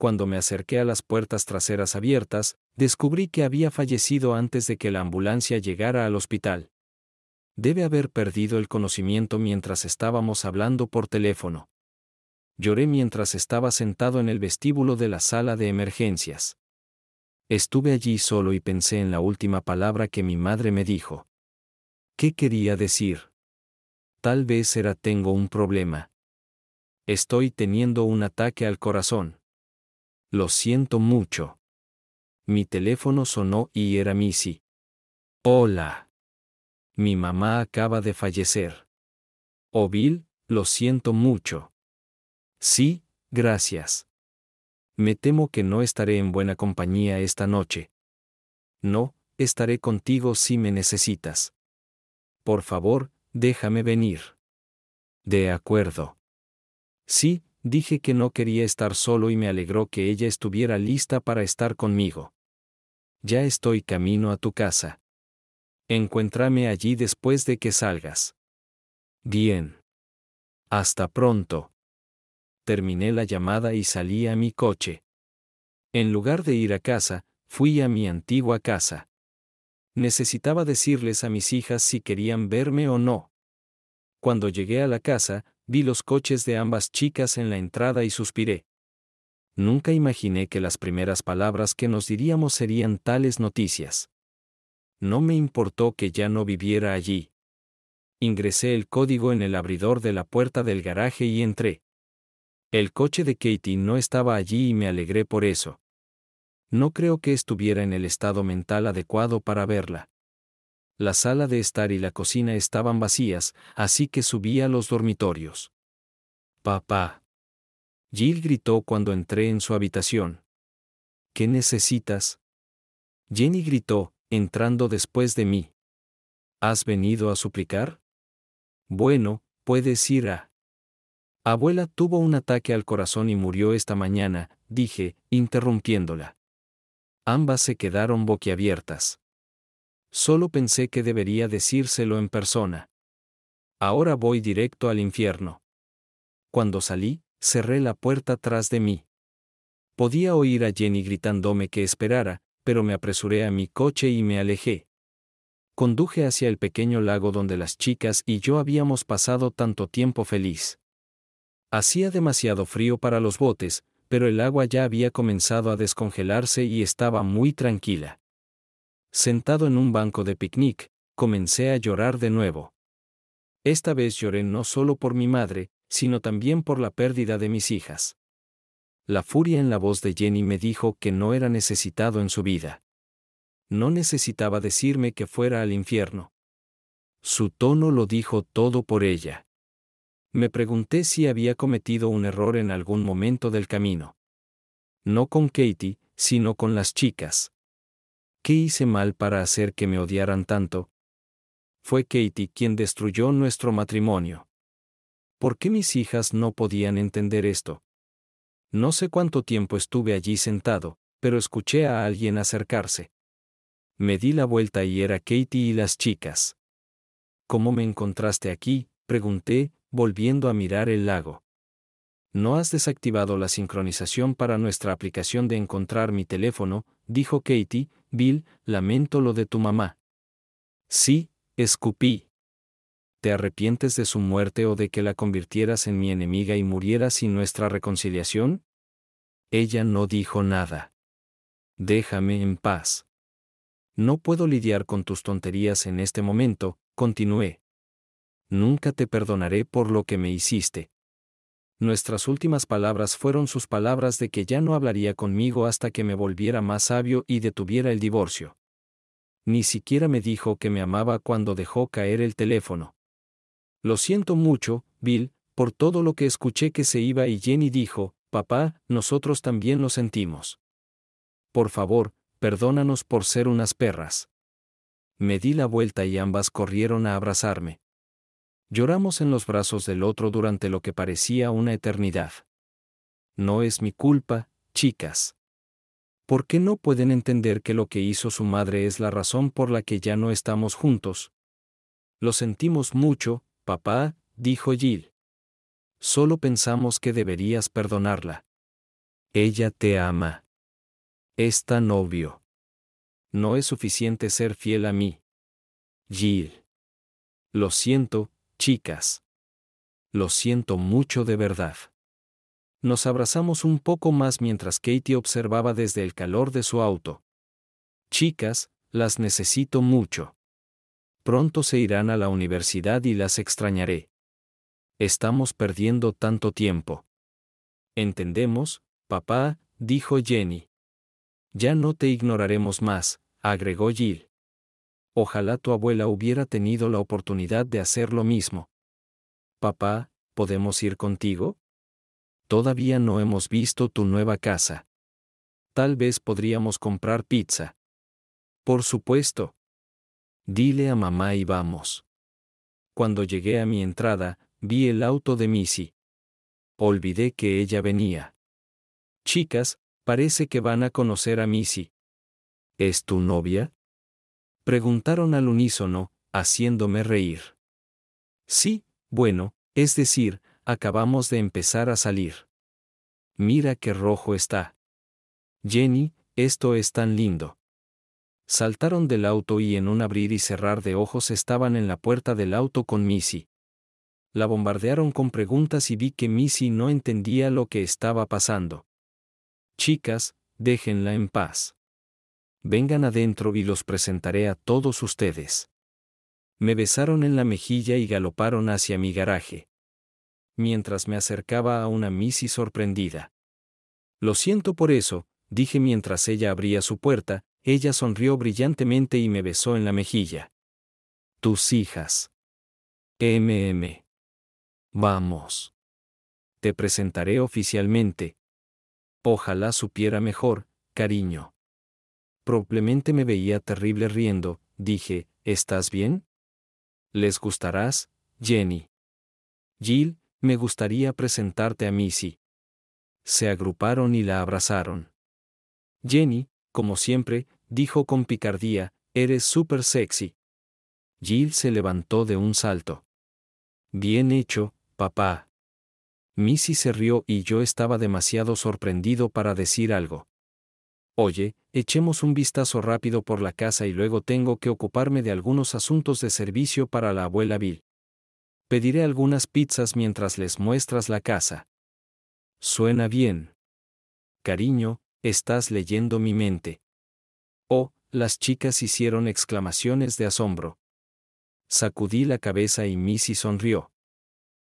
cuando me acerqué a las puertas traseras abiertas, descubrí que había fallecido antes de que la ambulancia llegara al hospital. Debe haber perdido el conocimiento mientras estábamos hablando por teléfono. Lloré mientras estaba sentado en el vestíbulo de la sala de emergencias. Estuve allí solo y pensé en la última palabra que mi madre me dijo. ¿Qué quería decir? Tal vez era tengo un problema. Estoy teniendo un ataque al corazón. Lo siento mucho. Mi teléfono sonó y era Missy. Hola. Mi mamá acaba de fallecer. Oh Bill, lo siento mucho. Sí, gracias. Me temo que no estaré en buena compañía esta noche. No, estaré contigo si me necesitas. Por favor, déjame venir. De acuerdo. Sí, Dije que no quería estar solo y me alegró que ella estuviera lista para estar conmigo. Ya estoy camino a tu casa. Encuéntrame allí después de que salgas. Bien. Hasta pronto. Terminé la llamada y salí a mi coche. En lugar de ir a casa, fui a mi antigua casa. Necesitaba decirles a mis hijas si querían verme o no. Cuando llegué a la casa, Vi los coches de ambas chicas en la entrada y suspiré. Nunca imaginé que las primeras palabras que nos diríamos serían tales noticias. No me importó que ya no viviera allí. Ingresé el código en el abridor de la puerta del garaje y entré. El coche de Katie no estaba allí y me alegré por eso. No creo que estuviera en el estado mental adecuado para verla. La sala de estar y la cocina estaban vacías, así que subí a los dormitorios. Papá. Jill gritó cuando entré en su habitación. ¿Qué necesitas? Jenny gritó, entrando después de mí. ¿Has venido a suplicar? Bueno, puedes ir a... Abuela tuvo un ataque al corazón y murió esta mañana, dije, interrumpiéndola. Ambas se quedaron boquiabiertas. Solo pensé que debería decírselo en persona. Ahora voy directo al infierno. Cuando salí, cerré la puerta tras de mí. Podía oír a Jenny gritándome que esperara, pero me apresuré a mi coche y me alejé. Conduje hacia el pequeño lago donde las chicas y yo habíamos pasado tanto tiempo feliz. Hacía demasiado frío para los botes, pero el agua ya había comenzado a descongelarse y estaba muy tranquila. Sentado en un banco de picnic, comencé a llorar de nuevo. Esta vez lloré no solo por mi madre, sino también por la pérdida de mis hijas. La furia en la voz de Jenny me dijo que no era necesitado en su vida. No necesitaba decirme que fuera al infierno. Su tono lo dijo todo por ella. Me pregunté si había cometido un error en algún momento del camino. No con Katie, sino con las chicas. ¿Qué hice mal para hacer que me odiaran tanto? Fue Katie quien destruyó nuestro matrimonio. ¿Por qué mis hijas no podían entender esto? No sé cuánto tiempo estuve allí sentado, pero escuché a alguien acercarse. Me di la vuelta y era Katie y las chicas. ¿Cómo me encontraste aquí? pregunté, volviendo a mirar el lago. No has desactivado la sincronización para nuestra aplicación de encontrar mi teléfono, dijo Katie, Bill, lamento lo de tu mamá. Sí, escupí. ¿Te arrepientes de su muerte o de que la convirtieras en mi enemiga y murieras sin nuestra reconciliación? Ella no dijo nada. Déjame en paz. No puedo lidiar con tus tonterías en este momento, continué. Nunca te perdonaré por lo que me hiciste, Nuestras últimas palabras fueron sus palabras de que ya no hablaría conmigo hasta que me volviera más sabio y detuviera el divorcio. Ni siquiera me dijo que me amaba cuando dejó caer el teléfono. Lo siento mucho, Bill, por todo lo que escuché que se iba y Jenny dijo, papá, nosotros también lo sentimos. Por favor, perdónanos por ser unas perras. Me di la vuelta y ambas corrieron a abrazarme. Lloramos en los brazos del otro durante lo que parecía una eternidad. No es mi culpa, chicas. ¿Por qué no pueden entender que lo que hizo su madre es la razón por la que ya no estamos juntos? Lo sentimos mucho, papá, dijo Jill. Solo pensamos que deberías perdonarla. Ella te ama. Es tan obvio. No es suficiente ser fiel a mí. Jill. Lo siento, Chicas. Lo siento mucho de verdad. Nos abrazamos un poco más mientras Katie observaba desde el calor de su auto. Chicas, las necesito mucho. Pronto se irán a la universidad y las extrañaré. Estamos perdiendo tanto tiempo. Entendemos, papá, dijo Jenny. Ya no te ignoraremos más, agregó Jill. Ojalá tu abuela hubiera tenido la oportunidad de hacer lo mismo. Papá, ¿podemos ir contigo? Todavía no hemos visto tu nueva casa. Tal vez podríamos comprar pizza. Por supuesto. Dile a mamá y vamos. Cuando llegué a mi entrada, vi el auto de Missy. Olvidé que ella venía. Chicas, parece que van a conocer a Missy. ¿Es tu novia? Preguntaron al unísono, haciéndome reír. Sí, bueno, es decir, acabamos de empezar a salir. Mira qué rojo está. Jenny, esto es tan lindo. Saltaron del auto y en un abrir y cerrar de ojos estaban en la puerta del auto con Missy. La bombardearon con preguntas y vi que Missy no entendía lo que estaba pasando. Chicas, déjenla en paz vengan adentro y los presentaré a todos ustedes. Me besaron en la mejilla y galoparon hacia mi garaje. Mientras me acercaba a una Missy sorprendida. Lo siento por eso, dije mientras ella abría su puerta, ella sonrió brillantemente y me besó en la mejilla. Tus hijas. MM. Vamos. Te presentaré oficialmente. Ojalá supiera mejor, cariño. Probablemente me veía terrible riendo, dije, ¿estás bien? ¿Les gustarás, Jenny? Jill, me gustaría presentarte a Missy. Se agruparon y la abrazaron. Jenny, como siempre, dijo con picardía, eres súper sexy. Jill se levantó de un salto. Bien hecho, papá. Missy se rió y yo estaba demasiado sorprendido para decir algo. Oye, echemos un vistazo rápido por la casa y luego tengo que ocuparme de algunos asuntos de servicio para la abuela Bill. Pediré algunas pizzas mientras les muestras la casa. Suena bien. Cariño, estás leyendo mi mente. Oh, las chicas hicieron exclamaciones de asombro. Sacudí la cabeza y Missy sonrió.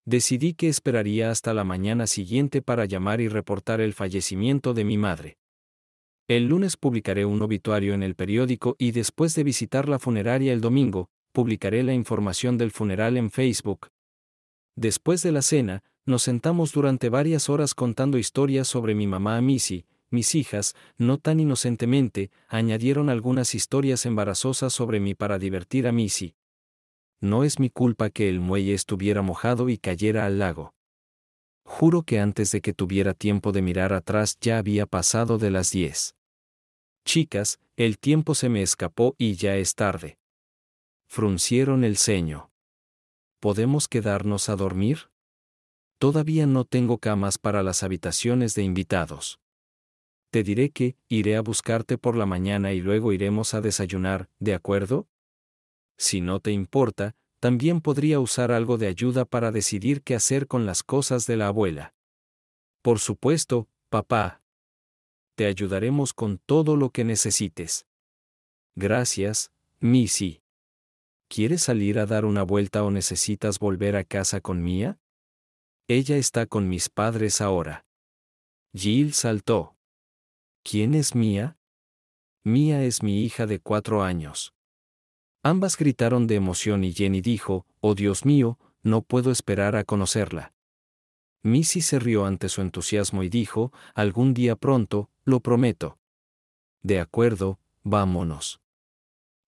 Decidí que esperaría hasta la mañana siguiente para llamar y reportar el fallecimiento de mi madre. El lunes publicaré un obituario en el periódico y después de visitar la funeraria el domingo, publicaré la información del funeral en Facebook. Después de la cena, nos sentamos durante varias horas contando historias sobre mi mamá a Missy, mis hijas, no tan inocentemente, añadieron algunas historias embarazosas sobre mí para divertir a Missy. No es mi culpa que el muelle estuviera mojado y cayera al lago. Juro que antes de que tuviera tiempo de mirar atrás ya había pasado de las diez. Chicas, el tiempo se me escapó y ya es tarde. Fruncieron el ceño. ¿Podemos quedarnos a dormir? Todavía no tengo camas para las habitaciones de invitados. Te diré que iré a buscarte por la mañana y luego iremos a desayunar, ¿de acuerdo? Si no te importa, también podría usar algo de ayuda para decidir qué hacer con las cosas de la abuela. Por supuesto, papá. Te ayudaremos con todo lo que necesites. Gracias, Missy. ¿Quieres salir a dar una vuelta o necesitas volver a casa con Mía? Ella está con mis padres ahora. Jill saltó. ¿Quién es Mía? Mía es mi hija de cuatro años. Ambas gritaron de emoción y Jenny dijo, Oh Dios mío, no puedo esperar a conocerla. Missy se rió ante su entusiasmo y dijo, Algún día pronto, lo prometo. De acuerdo, vámonos.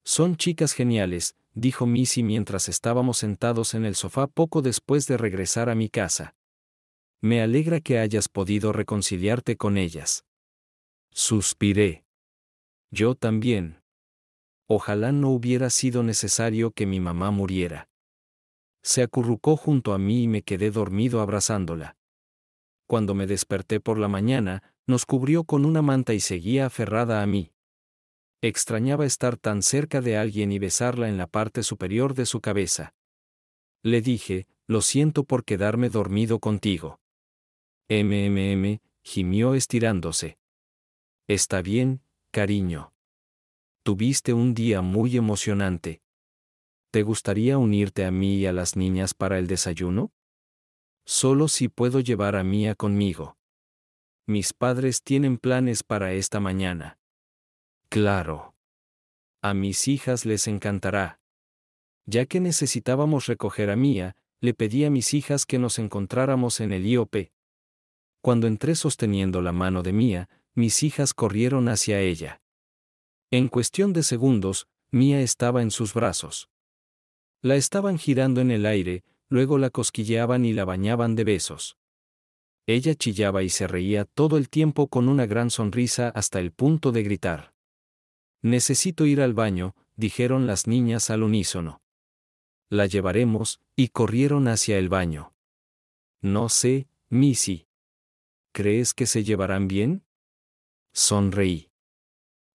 Son chicas geniales, dijo Missy mientras estábamos sentados en el sofá poco después de regresar a mi casa. Me alegra que hayas podido reconciliarte con ellas. Suspiré. Yo también. Ojalá no hubiera sido necesario que mi mamá muriera. Se acurrucó junto a mí y me quedé dormido abrazándola. Cuando me desperté por la mañana, nos cubrió con una manta y seguía aferrada a mí. Extrañaba estar tan cerca de alguien y besarla en la parte superior de su cabeza. Le dije, lo siento por quedarme dormido contigo. MMM, gimió estirándose. Está bien, cariño. Tuviste un día muy emocionante. ¿Te gustaría unirte a mí y a las niñas para el desayuno? Solo si puedo llevar a Mía conmigo. Mis padres tienen planes para esta mañana. Claro. A mis hijas les encantará. Ya que necesitábamos recoger a Mía, le pedí a mis hijas que nos encontráramos en el IOP. Cuando entré sosteniendo la mano de Mía, mis hijas corrieron hacia ella. En cuestión de segundos, Mia estaba en sus brazos. La estaban girando en el aire, luego la cosquilleaban y la bañaban de besos. Ella chillaba y se reía todo el tiempo con una gran sonrisa hasta el punto de gritar. Necesito ir al baño, dijeron las niñas al unísono. La llevaremos, y corrieron hacia el baño. No sé, Missy. ¿Crees que se llevarán bien? Sonreí.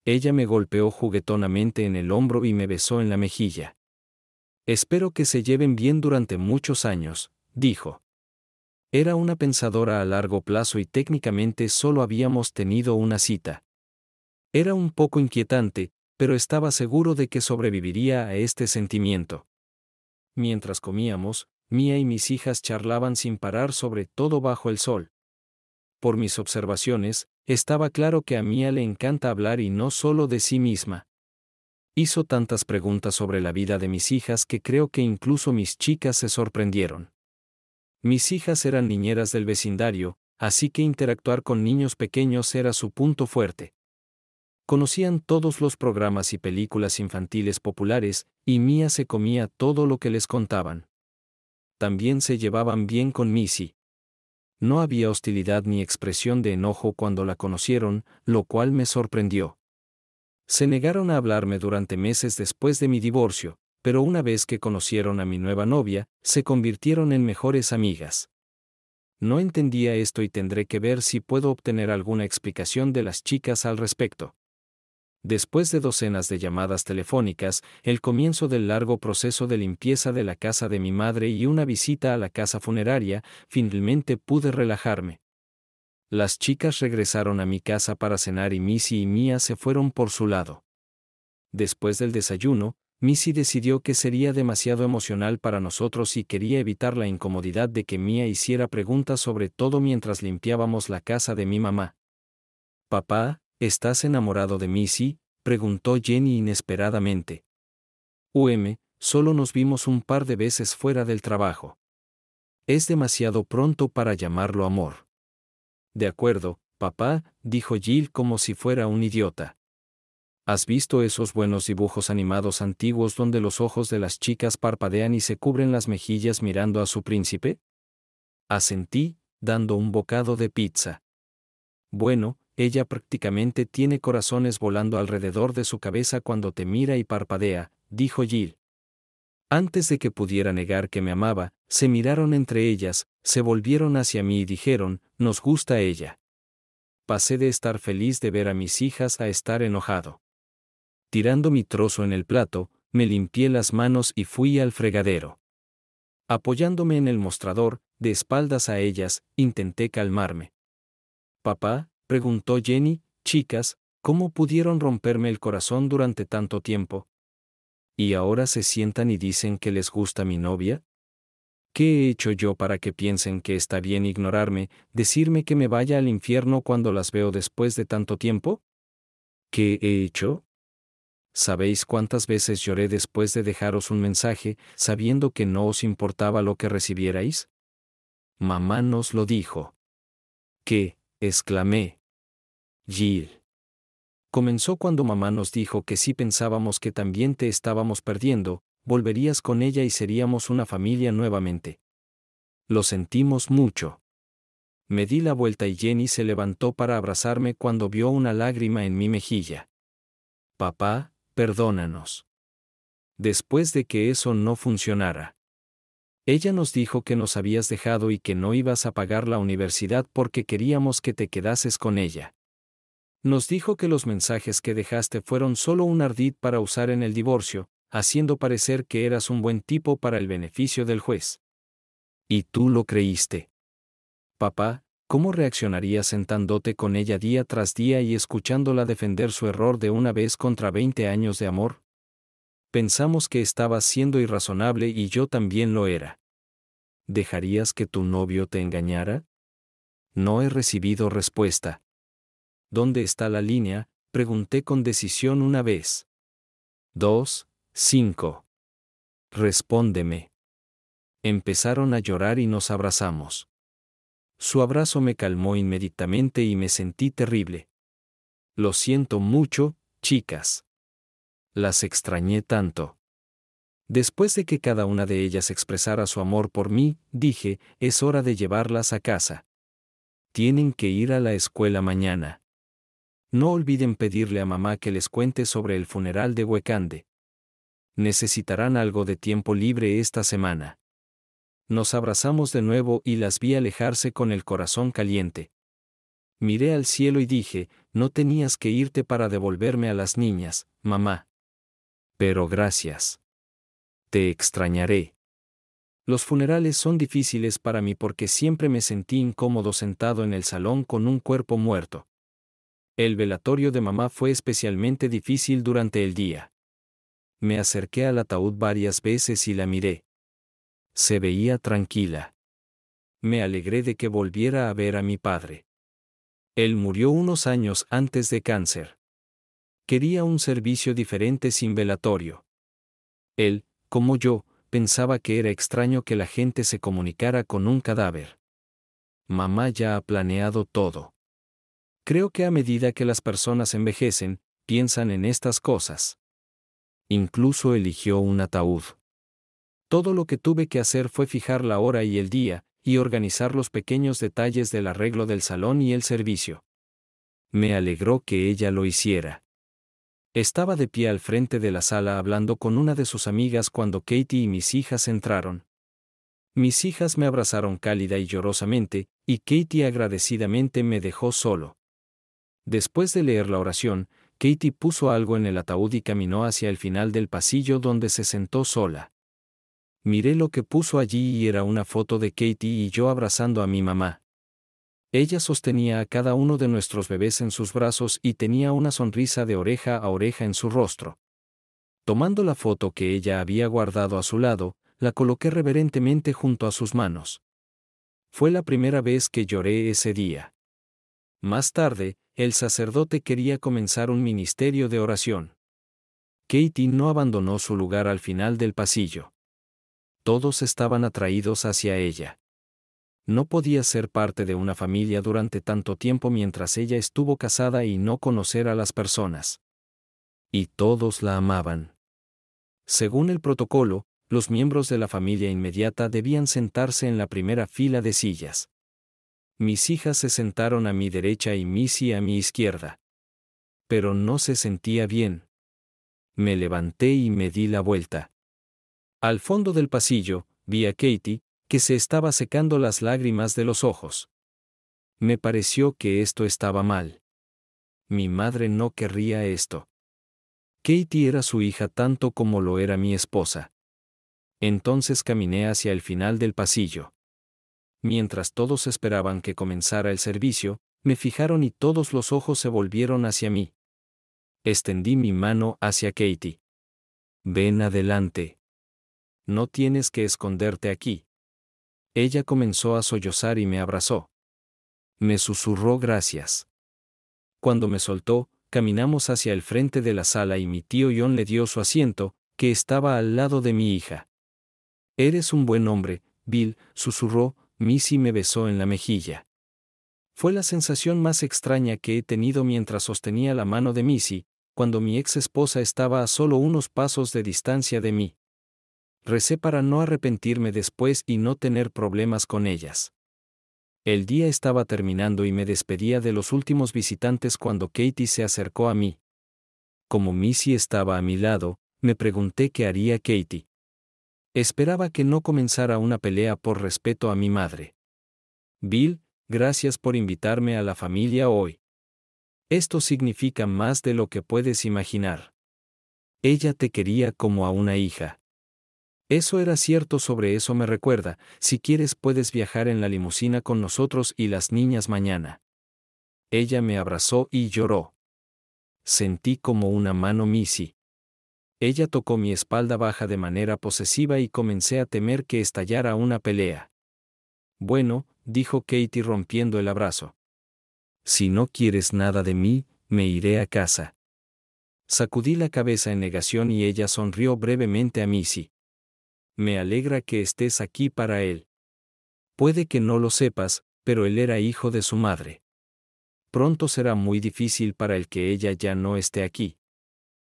Ella me golpeó juguetonamente en el hombro y me besó en la mejilla. Espero que se lleven bien durante muchos años, dijo. Era una pensadora a largo plazo y técnicamente solo habíamos tenido una cita. Era un poco inquietante, pero estaba seguro de que sobreviviría a este sentimiento. Mientras comíamos, Mía y mis hijas charlaban sin parar sobre todo bajo el sol. Por mis observaciones, estaba claro que a Mía le encanta hablar y no solo de sí misma. Hizo tantas preguntas sobre la vida de mis hijas que creo que incluso mis chicas se sorprendieron. Mis hijas eran niñeras del vecindario, así que interactuar con niños pequeños era su punto fuerte. Conocían todos los programas y películas infantiles populares, y Mía se comía todo lo que les contaban. También se llevaban bien con Missy. No había hostilidad ni expresión de enojo cuando la conocieron, lo cual me sorprendió. Se negaron a hablarme durante meses después de mi divorcio, pero una vez que conocieron a mi nueva novia, se convirtieron en mejores amigas. No entendía esto y tendré que ver si puedo obtener alguna explicación de las chicas al respecto después de docenas de llamadas telefónicas, el comienzo del largo proceso de limpieza de la casa de mi madre y una visita a la casa funeraria, finalmente pude relajarme. Las chicas regresaron a mi casa para cenar y Missy y Mia se fueron por su lado. Después del desayuno, Missy decidió que sería demasiado emocional para nosotros y quería evitar la incomodidad de que Mia hiciera preguntas sobre todo mientras limpiábamos la casa de mi mamá. Papá, ¿Estás enamorado de mí, sí? preguntó Jenny inesperadamente. UM, solo nos vimos un par de veces fuera del trabajo. Es demasiado pronto para llamarlo amor. De acuerdo, papá, dijo Jill como si fuera un idiota. ¿Has visto esos buenos dibujos animados antiguos donde los ojos de las chicas parpadean y se cubren las mejillas mirando a su príncipe? Asentí, dando un bocado de pizza. Bueno, ella prácticamente tiene corazones volando alrededor de su cabeza cuando te mira y parpadea, dijo Jill. Antes de que pudiera negar que me amaba, se miraron entre ellas, se volvieron hacia mí y dijeron, nos gusta ella. Pasé de estar feliz de ver a mis hijas a estar enojado. Tirando mi trozo en el plato, me limpié las manos y fui al fregadero. Apoyándome en el mostrador, de espaldas a ellas, intenté calmarme. Papá, preguntó Jenny, chicas, ¿cómo pudieron romperme el corazón durante tanto tiempo? ¿Y ahora se sientan y dicen que les gusta mi novia? ¿Qué he hecho yo para que piensen que está bien ignorarme, decirme que me vaya al infierno cuando las veo después de tanto tiempo? ¿Qué he hecho? ¿Sabéis cuántas veces lloré después de dejaros un mensaje, sabiendo que no os importaba lo que recibierais? Mamá nos lo dijo. ¿Qué? exclamé. Jill. Comenzó cuando mamá nos dijo que si pensábamos que también te estábamos perdiendo, volverías con ella y seríamos una familia nuevamente. Lo sentimos mucho. Me di la vuelta y Jenny se levantó para abrazarme cuando vio una lágrima en mi mejilla. Papá, perdónanos. Después de que eso no funcionara. Ella nos dijo que nos habías dejado y que no ibas a pagar la universidad porque queríamos que te quedases con ella. Nos dijo que los mensajes que dejaste fueron solo un ardid para usar en el divorcio, haciendo parecer que eras un buen tipo para el beneficio del juez. Y tú lo creíste. Papá, ¿cómo reaccionaría sentándote con ella día tras día y escuchándola defender su error de una vez contra 20 años de amor? Pensamos que estabas siendo irrazonable y yo también lo era. ¿Dejarías que tu novio te engañara? No he recibido respuesta. ¿dónde está la línea? Pregunté con decisión una vez. Dos, cinco. Respóndeme. Empezaron a llorar y nos abrazamos. Su abrazo me calmó inmediatamente y me sentí terrible. Lo siento mucho, chicas. Las extrañé tanto. Después de que cada una de ellas expresara su amor por mí, dije, es hora de llevarlas a casa. Tienen que ir a la escuela mañana. No olviden pedirle a mamá que les cuente sobre el funeral de Huecande. Necesitarán algo de tiempo libre esta semana. Nos abrazamos de nuevo y las vi alejarse con el corazón caliente. Miré al cielo y dije, no tenías que irte para devolverme a las niñas, mamá. Pero gracias. Te extrañaré. Los funerales son difíciles para mí porque siempre me sentí incómodo sentado en el salón con un cuerpo muerto. El velatorio de mamá fue especialmente difícil durante el día. Me acerqué al ataúd varias veces y la miré. Se veía tranquila. Me alegré de que volviera a ver a mi padre. Él murió unos años antes de cáncer. Quería un servicio diferente sin velatorio. Él, como yo, pensaba que era extraño que la gente se comunicara con un cadáver. Mamá ya ha planeado todo. Creo que a medida que las personas envejecen, piensan en estas cosas. Incluso eligió un ataúd. Todo lo que tuve que hacer fue fijar la hora y el día, y organizar los pequeños detalles del arreglo del salón y el servicio. Me alegró que ella lo hiciera. Estaba de pie al frente de la sala hablando con una de sus amigas cuando Katie y mis hijas entraron. Mis hijas me abrazaron cálida y llorosamente, y Katie agradecidamente me dejó solo. Después de leer la oración, Katie puso algo en el ataúd y caminó hacia el final del pasillo donde se sentó sola. Miré lo que puso allí y era una foto de Katie y yo abrazando a mi mamá. Ella sostenía a cada uno de nuestros bebés en sus brazos y tenía una sonrisa de oreja a oreja en su rostro. Tomando la foto que ella había guardado a su lado, la coloqué reverentemente junto a sus manos. Fue la primera vez que lloré ese día. Más tarde, el sacerdote quería comenzar un ministerio de oración. Katie no abandonó su lugar al final del pasillo. Todos estaban atraídos hacia ella. No podía ser parte de una familia durante tanto tiempo mientras ella estuvo casada y no conocer a las personas. Y todos la amaban. Según el protocolo, los miembros de la familia inmediata debían sentarse en la primera fila de sillas. Mis hijas se sentaron a mi derecha y Missy a mi izquierda. Pero no se sentía bien. Me levanté y me di la vuelta. Al fondo del pasillo, vi a Katie, que se estaba secando las lágrimas de los ojos. Me pareció que esto estaba mal. Mi madre no querría esto. Katie era su hija tanto como lo era mi esposa. Entonces caminé hacia el final del pasillo mientras todos esperaban que comenzara el servicio, me fijaron y todos los ojos se volvieron hacia mí. Extendí mi mano hacia Katie. Ven adelante. No tienes que esconderte aquí. Ella comenzó a sollozar y me abrazó. Me susurró gracias. Cuando me soltó, caminamos hacia el frente de la sala y mi tío John le dio su asiento, que estaba al lado de mi hija. Eres un buen hombre, Bill, susurró, Missy me besó en la mejilla. Fue la sensación más extraña que he tenido mientras sostenía la mano de Missy, cuando mi ex esposa estaba a solo unos pasos de distancia de mí. Recé para no arrepentirme después y no tener problemas con ellas. El día estaba terminando y me despedía de los últimos visitantes cuando Katie se acercó a mí. Como Missy estaba a mi lado, me pregunté qué haría Katie. Esperaba que no comenzara una pelea por respeto a mi madre. Bill, gracias por invitarme a la familia hoy. Esto significa más de lo que puedes imaginar. Ella te quería como a una hija. Eso era cierto sobre eso me recuerda, si quieres puedes viajar en la limusina con nosotros y las niñas mañana. Ella me abrazó y lloró. Sentí como una mano Missy. Ella tocó mi espalda baja de manera posesiva y comencé a temer que estallara una pelea. Bueno, dijo Katie rompiendo el abrazo. Si no quieres nada de mí, me iré a casa. Sacudí la cabeza en negación y ella sonrió brevemente a Missy. Me alegra que estés aquí para él. Puede que no lo sepas, pero él era hijo de su madre. Pronto será muy difícil para el que ella ya no esté aquí.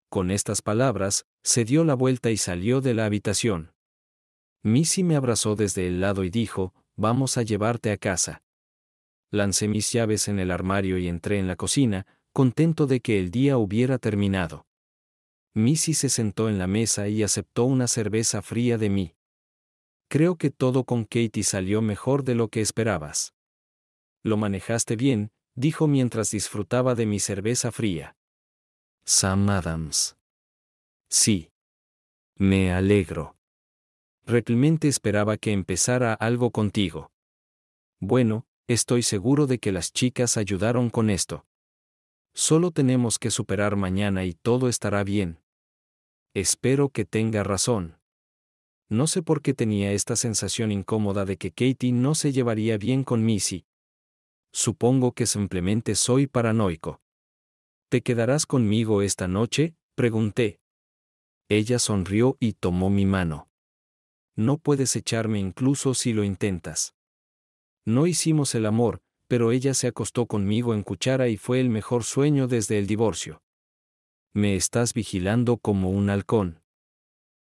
Con estas palabras, se dio la vuelta y salió de la habitación. Missy me abrazó desde el lado y dijo, vamos a llevarte a casa. Lancé mis llaves en el armario y entré en la cocina, contento de que el día hubiera terminado. Missy se sentó en la mesa y aceptó una cerveza fría de mí. Creo que todo con Katie salió mejor de lo que esperabas. Lo manejaste bien, dijo mientras disfrutaba de mi cerveza fría. Sam Adams. Sí. Me alegro. Realmente esperaba que empezara algo contigo. Bueno, estoy seguro de que las chicas ayudaron con esto. Solo tenemos que superar mañana y todo estará bien. Espero que tenga razón. No sé por qué tenía esta sensación incómoda de que Katie no se llevaría bien con Missy. Supongo que simplemente soy paranoico. ¿Te quedarás conmigo esta noche? pregunté. Ella sonrió y tomó mi mano. No puedes echarme incluso si lo intentas. No hicimos el amor, pero ella se acostó conmigo en cuchara y fue el mejor sueño desde el divorcio. Me estás vigilando como un halcón.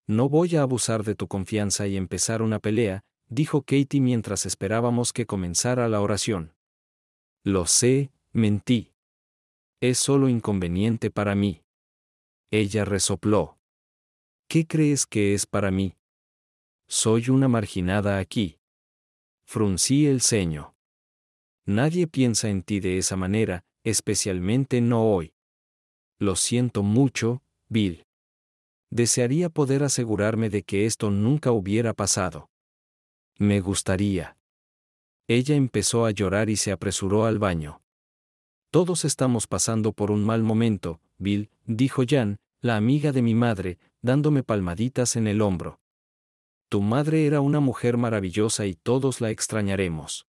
No voy a abusar de tu confianza y empezar una pelea, dijo Katie mientras esperábamos que comenzara la oración. Lo sé, mentí. Es solo inconveniente para mí. Ella resopló. ¿Qué crees que es para mí? Soy una marginada aquí. Fruncí el ceño. Nadie piensa en ti de esa manera, especialmente no hoy. Lo siento mucho, Bill. Desearía poder asegurarme de que esto nunca hubiera pasado. Me gustaría. Ella empezó a llorar y se apresuró al baño. Todos estamos pasando por un mal momento, Bill, dijo Jan, la amiga de mi madre, dándome palmaditas en el hombro. Tu madre era una mujer maravillosa y todos la extrañaremos.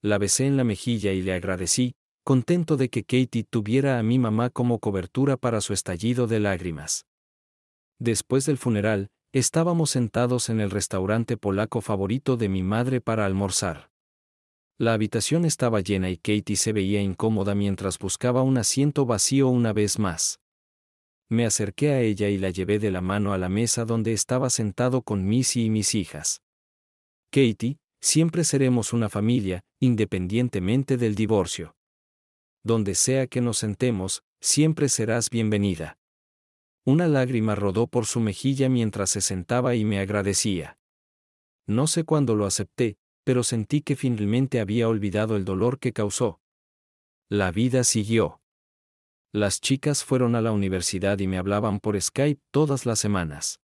La besé en la mejilla y le agradecí, contento de que Katie tuviera a mi mamá como cobertura para su estallido de lágrimas. Después del funeral, estábamos sentados en el restaurante polaco favorito de mi madre para almorzar. La habitación estaba llena y Katie se veía incómoda mientras buscaba un asiento vacío una vez más. Me acerqué a ella y la llevé de la mano a la mesa donde estaba sentado con Missy y mis hijas. Katie, siempre seremos una familia, independientemente del divorcio. Donde sea que nos sentemos, siempre serás bienvenida. Una lágrima rodó por su mejilla mientras se sentaba y me agradecía. No sé cuándo lo acepté, pero sentí que finalmente había olvidado el dolor que causó. La vida siguió. Las chicas fueron a la universidad y me hablaban por Skype todas las semanas.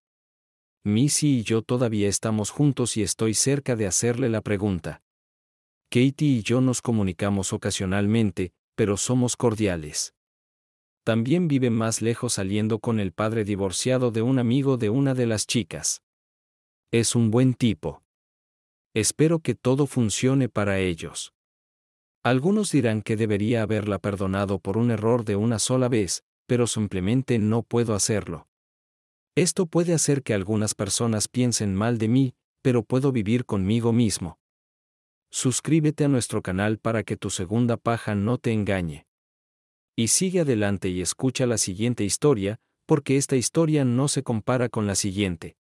Missy y yo todavía estamos juntos y estoy cerca de hacerle la pregunta. Katie y yo nos comunicamos ocasionalmente, pero somos cordiales. También vive más lejos saliendo con el padre divorciado de un amigo de una de las chicas. Es un buen tipo. Espero que todo funcione para ellos. Algunos dirán que debería haberla perdonado por un error de una sola vez, pero simplemente no puedo hacerlo. Esto puede hacer que algunas personas piensen mal de mí, pero puedo vivir conmigo mismo. Suscríbete a nuestro canal para que tu segunda paja no te engañe. Y sigue adelante y escucha la siguiente historia, porque esta historia no se compara con la siguiente.